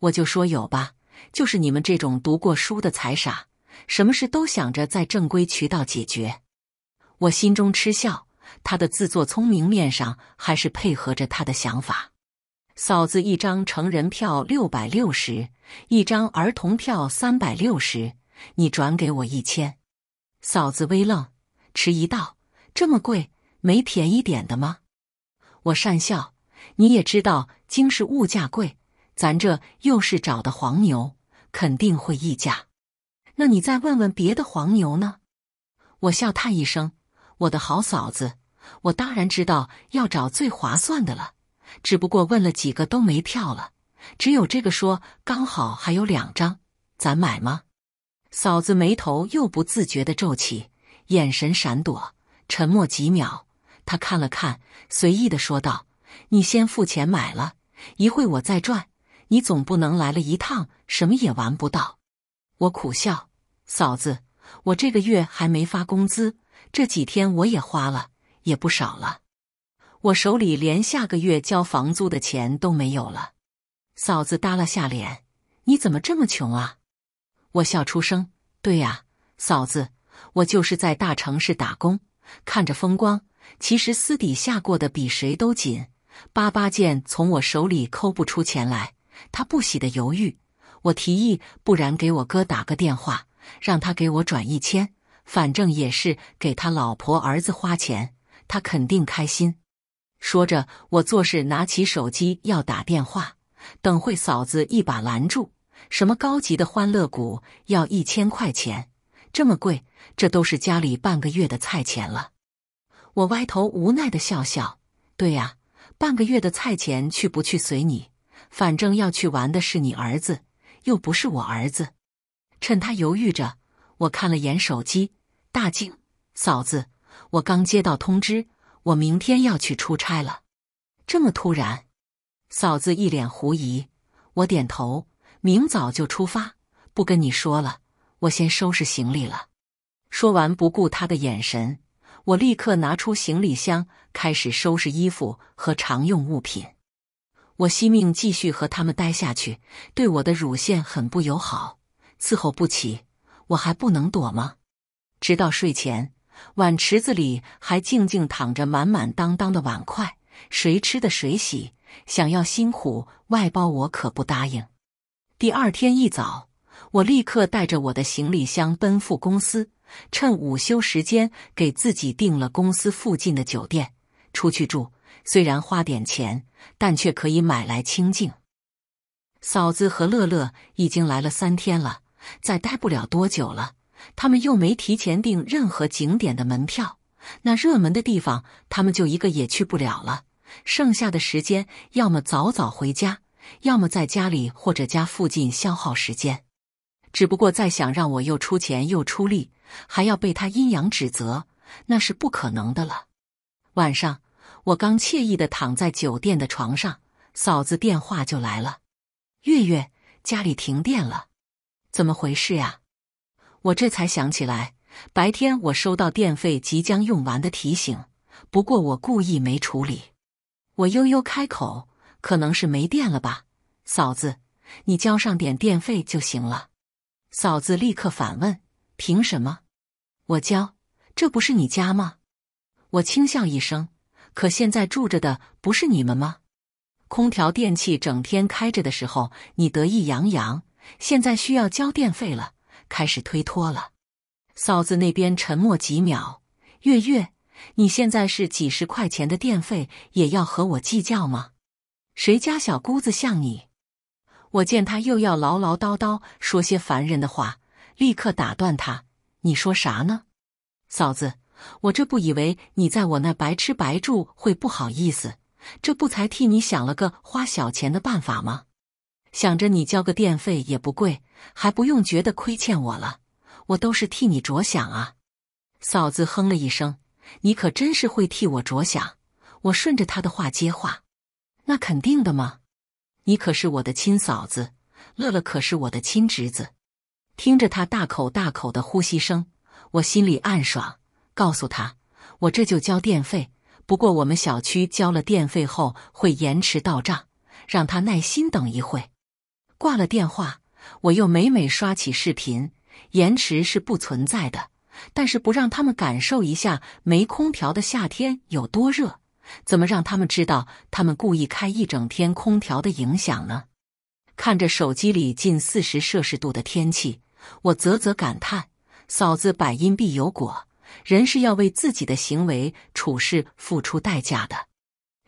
我就说有吧，就是你们这种读过书的才傻，什么事都想着在正规渠道解决。我心中嗤笑，他的自作聪明面上还是配合着他的想法。嫂子，一张成人票六百六十，一张儿童票三百六十，你转给我一千。嫂子微愣。迟疑道：“这么贵，没便宜点的吗？”我讪笑：“你也知道京市物价贵，咱这又是找的黄牛，肯定会溢价。那你再问问别的黄牛呢？”我笑叹一声：“我的好嫂子，我当然知道要找最划算的了，只不过问了几个都没票了，只有这个说刚好还有两张，咱买吗？”嫂子眉头又不自觉的皱起。眼神闪躲，沉默几秒，他看了看，随意的说道：“你先付钱买了一会，我再赚。你总不能来了一趟，什么也玩不到。”我苦笑：“嫂子，我这个月还没发工资，这几天我也花了，也不少了。我手里连下个月交房租的钱都没有了。”嫂子耷拉下脸：“你怎么这么穷啊？”我笑出声：“对呀，嫂子。”我就是在大城市打工，看着风光，其实私底下过得比谁都紧。八八健从我手里抠不出钱来，他不喜的犹豫。我提议，不然给我哥打个电话，让他给我转一千，反正也是给他老婆儿子花钱，他肯定开心。说着，我做事拿起手机要打电话，等会嫂子一把拦住：“什么高级的欢乐谷要一千块钱？”这么贵，这都是家里半个月的菜钱了。我歪头无奈的笑笑。对呀，半个月的菜钱去不去随你，反正要去玩的是你儿子，又不是我儿子。趁他犹豫着，我看了眼手机，大静嫂子，我刚接到通知，我明天要去出差了。”这么突然，嫂子一脸狐疑。我点头：“明早就出发，不跟你说了。”我先收拾行李了。说完，不顾他的眼神，我立刻拿出行李箱，开始收拾衣服和常用物品。我惜命，继续和他们待下去，对我的乳腺很不友好，伺候不起。我还不能躲吗？直到睡前，碗池子里还静静躺着满满当当的碗筷，谁吃的谁洗。想要辛苦外包，我可不答应。第二天一早。我立刻带着我的行李箱奔赴公司，趁午休时间给自己订了公司附近的酒店出去住。虽然花点钱，但却可以买来清静。嫂子和乐乐已经来了三天了，再待不了多久了。他们又没提前订任何景点的门票，那热门的地方他们就一个也去不了了。剩下的时间，要么早早回家，要么在家里或者家附近消耗时间。只不过再想让我又出钱又出力，还要被他阴阳指责，那是不可能的了。晚上我刚惬意的躺在酒店的床上，嫂子电话就来了：“月月，家里停电了，怎么回事呀？”我这才想起来，白天我收到电费即将用完的提醒，不过我故意没处理。我悠悠开口：“可能是没电了吧，嫂子，你交上点电费就行了。”嫂子立刻反问：“凭什么？我交，这不是你家吗？”我轻笑一声：“可现在住着的不是你们吗？空调电器整天开着的时候，你得意洋洋；现在需要交电费了，开始推脱了。”嫂子那边沉默几秒：“月月，你现在是几十块钱的电费也要和我计较吗？谁家小姑子像你？”我见他又要唠唠叨叨说些烦人的话，立刻打断他：“你说啥呢，嫂子？我这不以为你在我那白吃白住会不好意思，这不才替你想了个花小钱的办法吗？想着你交个电费也不贵，还不用觉得亏欠我了，我都是替你着想啊。”嫂子哼了一声：“你可真是会替我着想。”我顺着他的话接话：“那肯定的嘛。”你可是我的亲嫂子，乐乐可是我的亲侄子。听着，他大口大口的呼吸声，我心里暗爽。告诉他，我这就交电费。不过我们小区交了电费后会延迟到账，让他耐心等一会。挂了电话，我又每每刷起视频，延迟是不存在的。但是不让他们感受一下没空调的夏天有多热。怎么让他们知道他们故意开一整天空调的影响呢？看着手机里近四十摄氏度的天气，我啧啧感叹：“嫂子，百因必有果，人是要为自己的行为处事付出代价的。”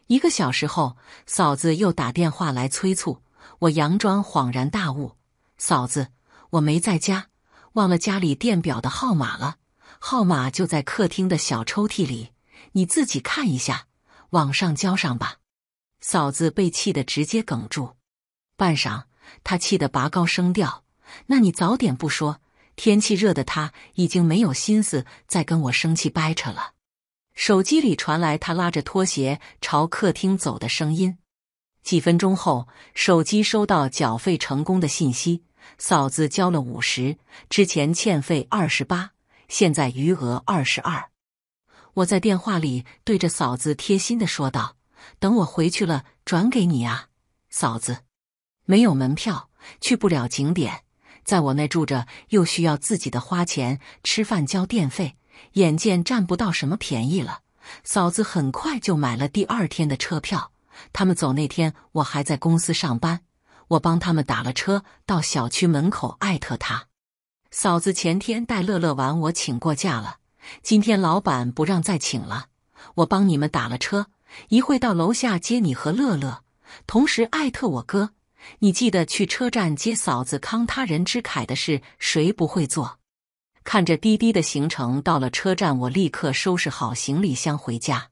一个小时后，嫂子又打电话来催促我，佯装恍然大悟：“嫂子，我没在家，忘了家里电表的号码了，号码就在客厅的小抽屉里，你自己看一下。”网上交上吧，嫂子被气得直接哽住。半晌，她气得拔高声调：“那你早点不说！”天气热的，他已经没有心思再跟我生气掰扯了。手机里传来他拉着拖鞋朝客厅走的声音。几分钟后，手机收到缴费成功的信息。嫂子交了五十，之前欠费二十八，现在余额二十二。我在电话里对着嫂子贴心的说道：“等我回去了转给你啊，嫂子，没有门票去不了景点，在我那住着又需要自己的花钱吃饭交电费，眼见占不到什么便宜了。”嫂子很快就买了第二天的车票。他们走那天，我还在公司上班，我帮他们打了车到小区门口艾特他。嫂子前天带乐乐玩，我请过假了。今天老板不让再请了，我帮你们打了车，一会到楼下接你和乐乐。同时艾特我哥，你记得去车站接嫂子。康他人之慨的事，谁不会做？看着滴滴的行程到了车站，我立刻收拾好行李箱回家。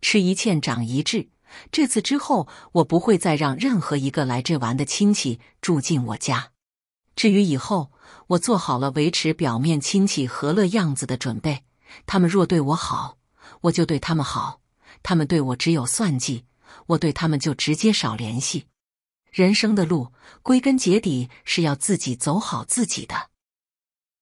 吃一堑长一智，这次之后我不会再让任何一个来这玩的亲戚住进我家。至于以后。我做好了维持表面亲戚和乐样子的准备。他们若对我好，我就对他们好；他们对我只有算计，我对他们就直接少联系。人生的路，归根结底是要自己走好自己的。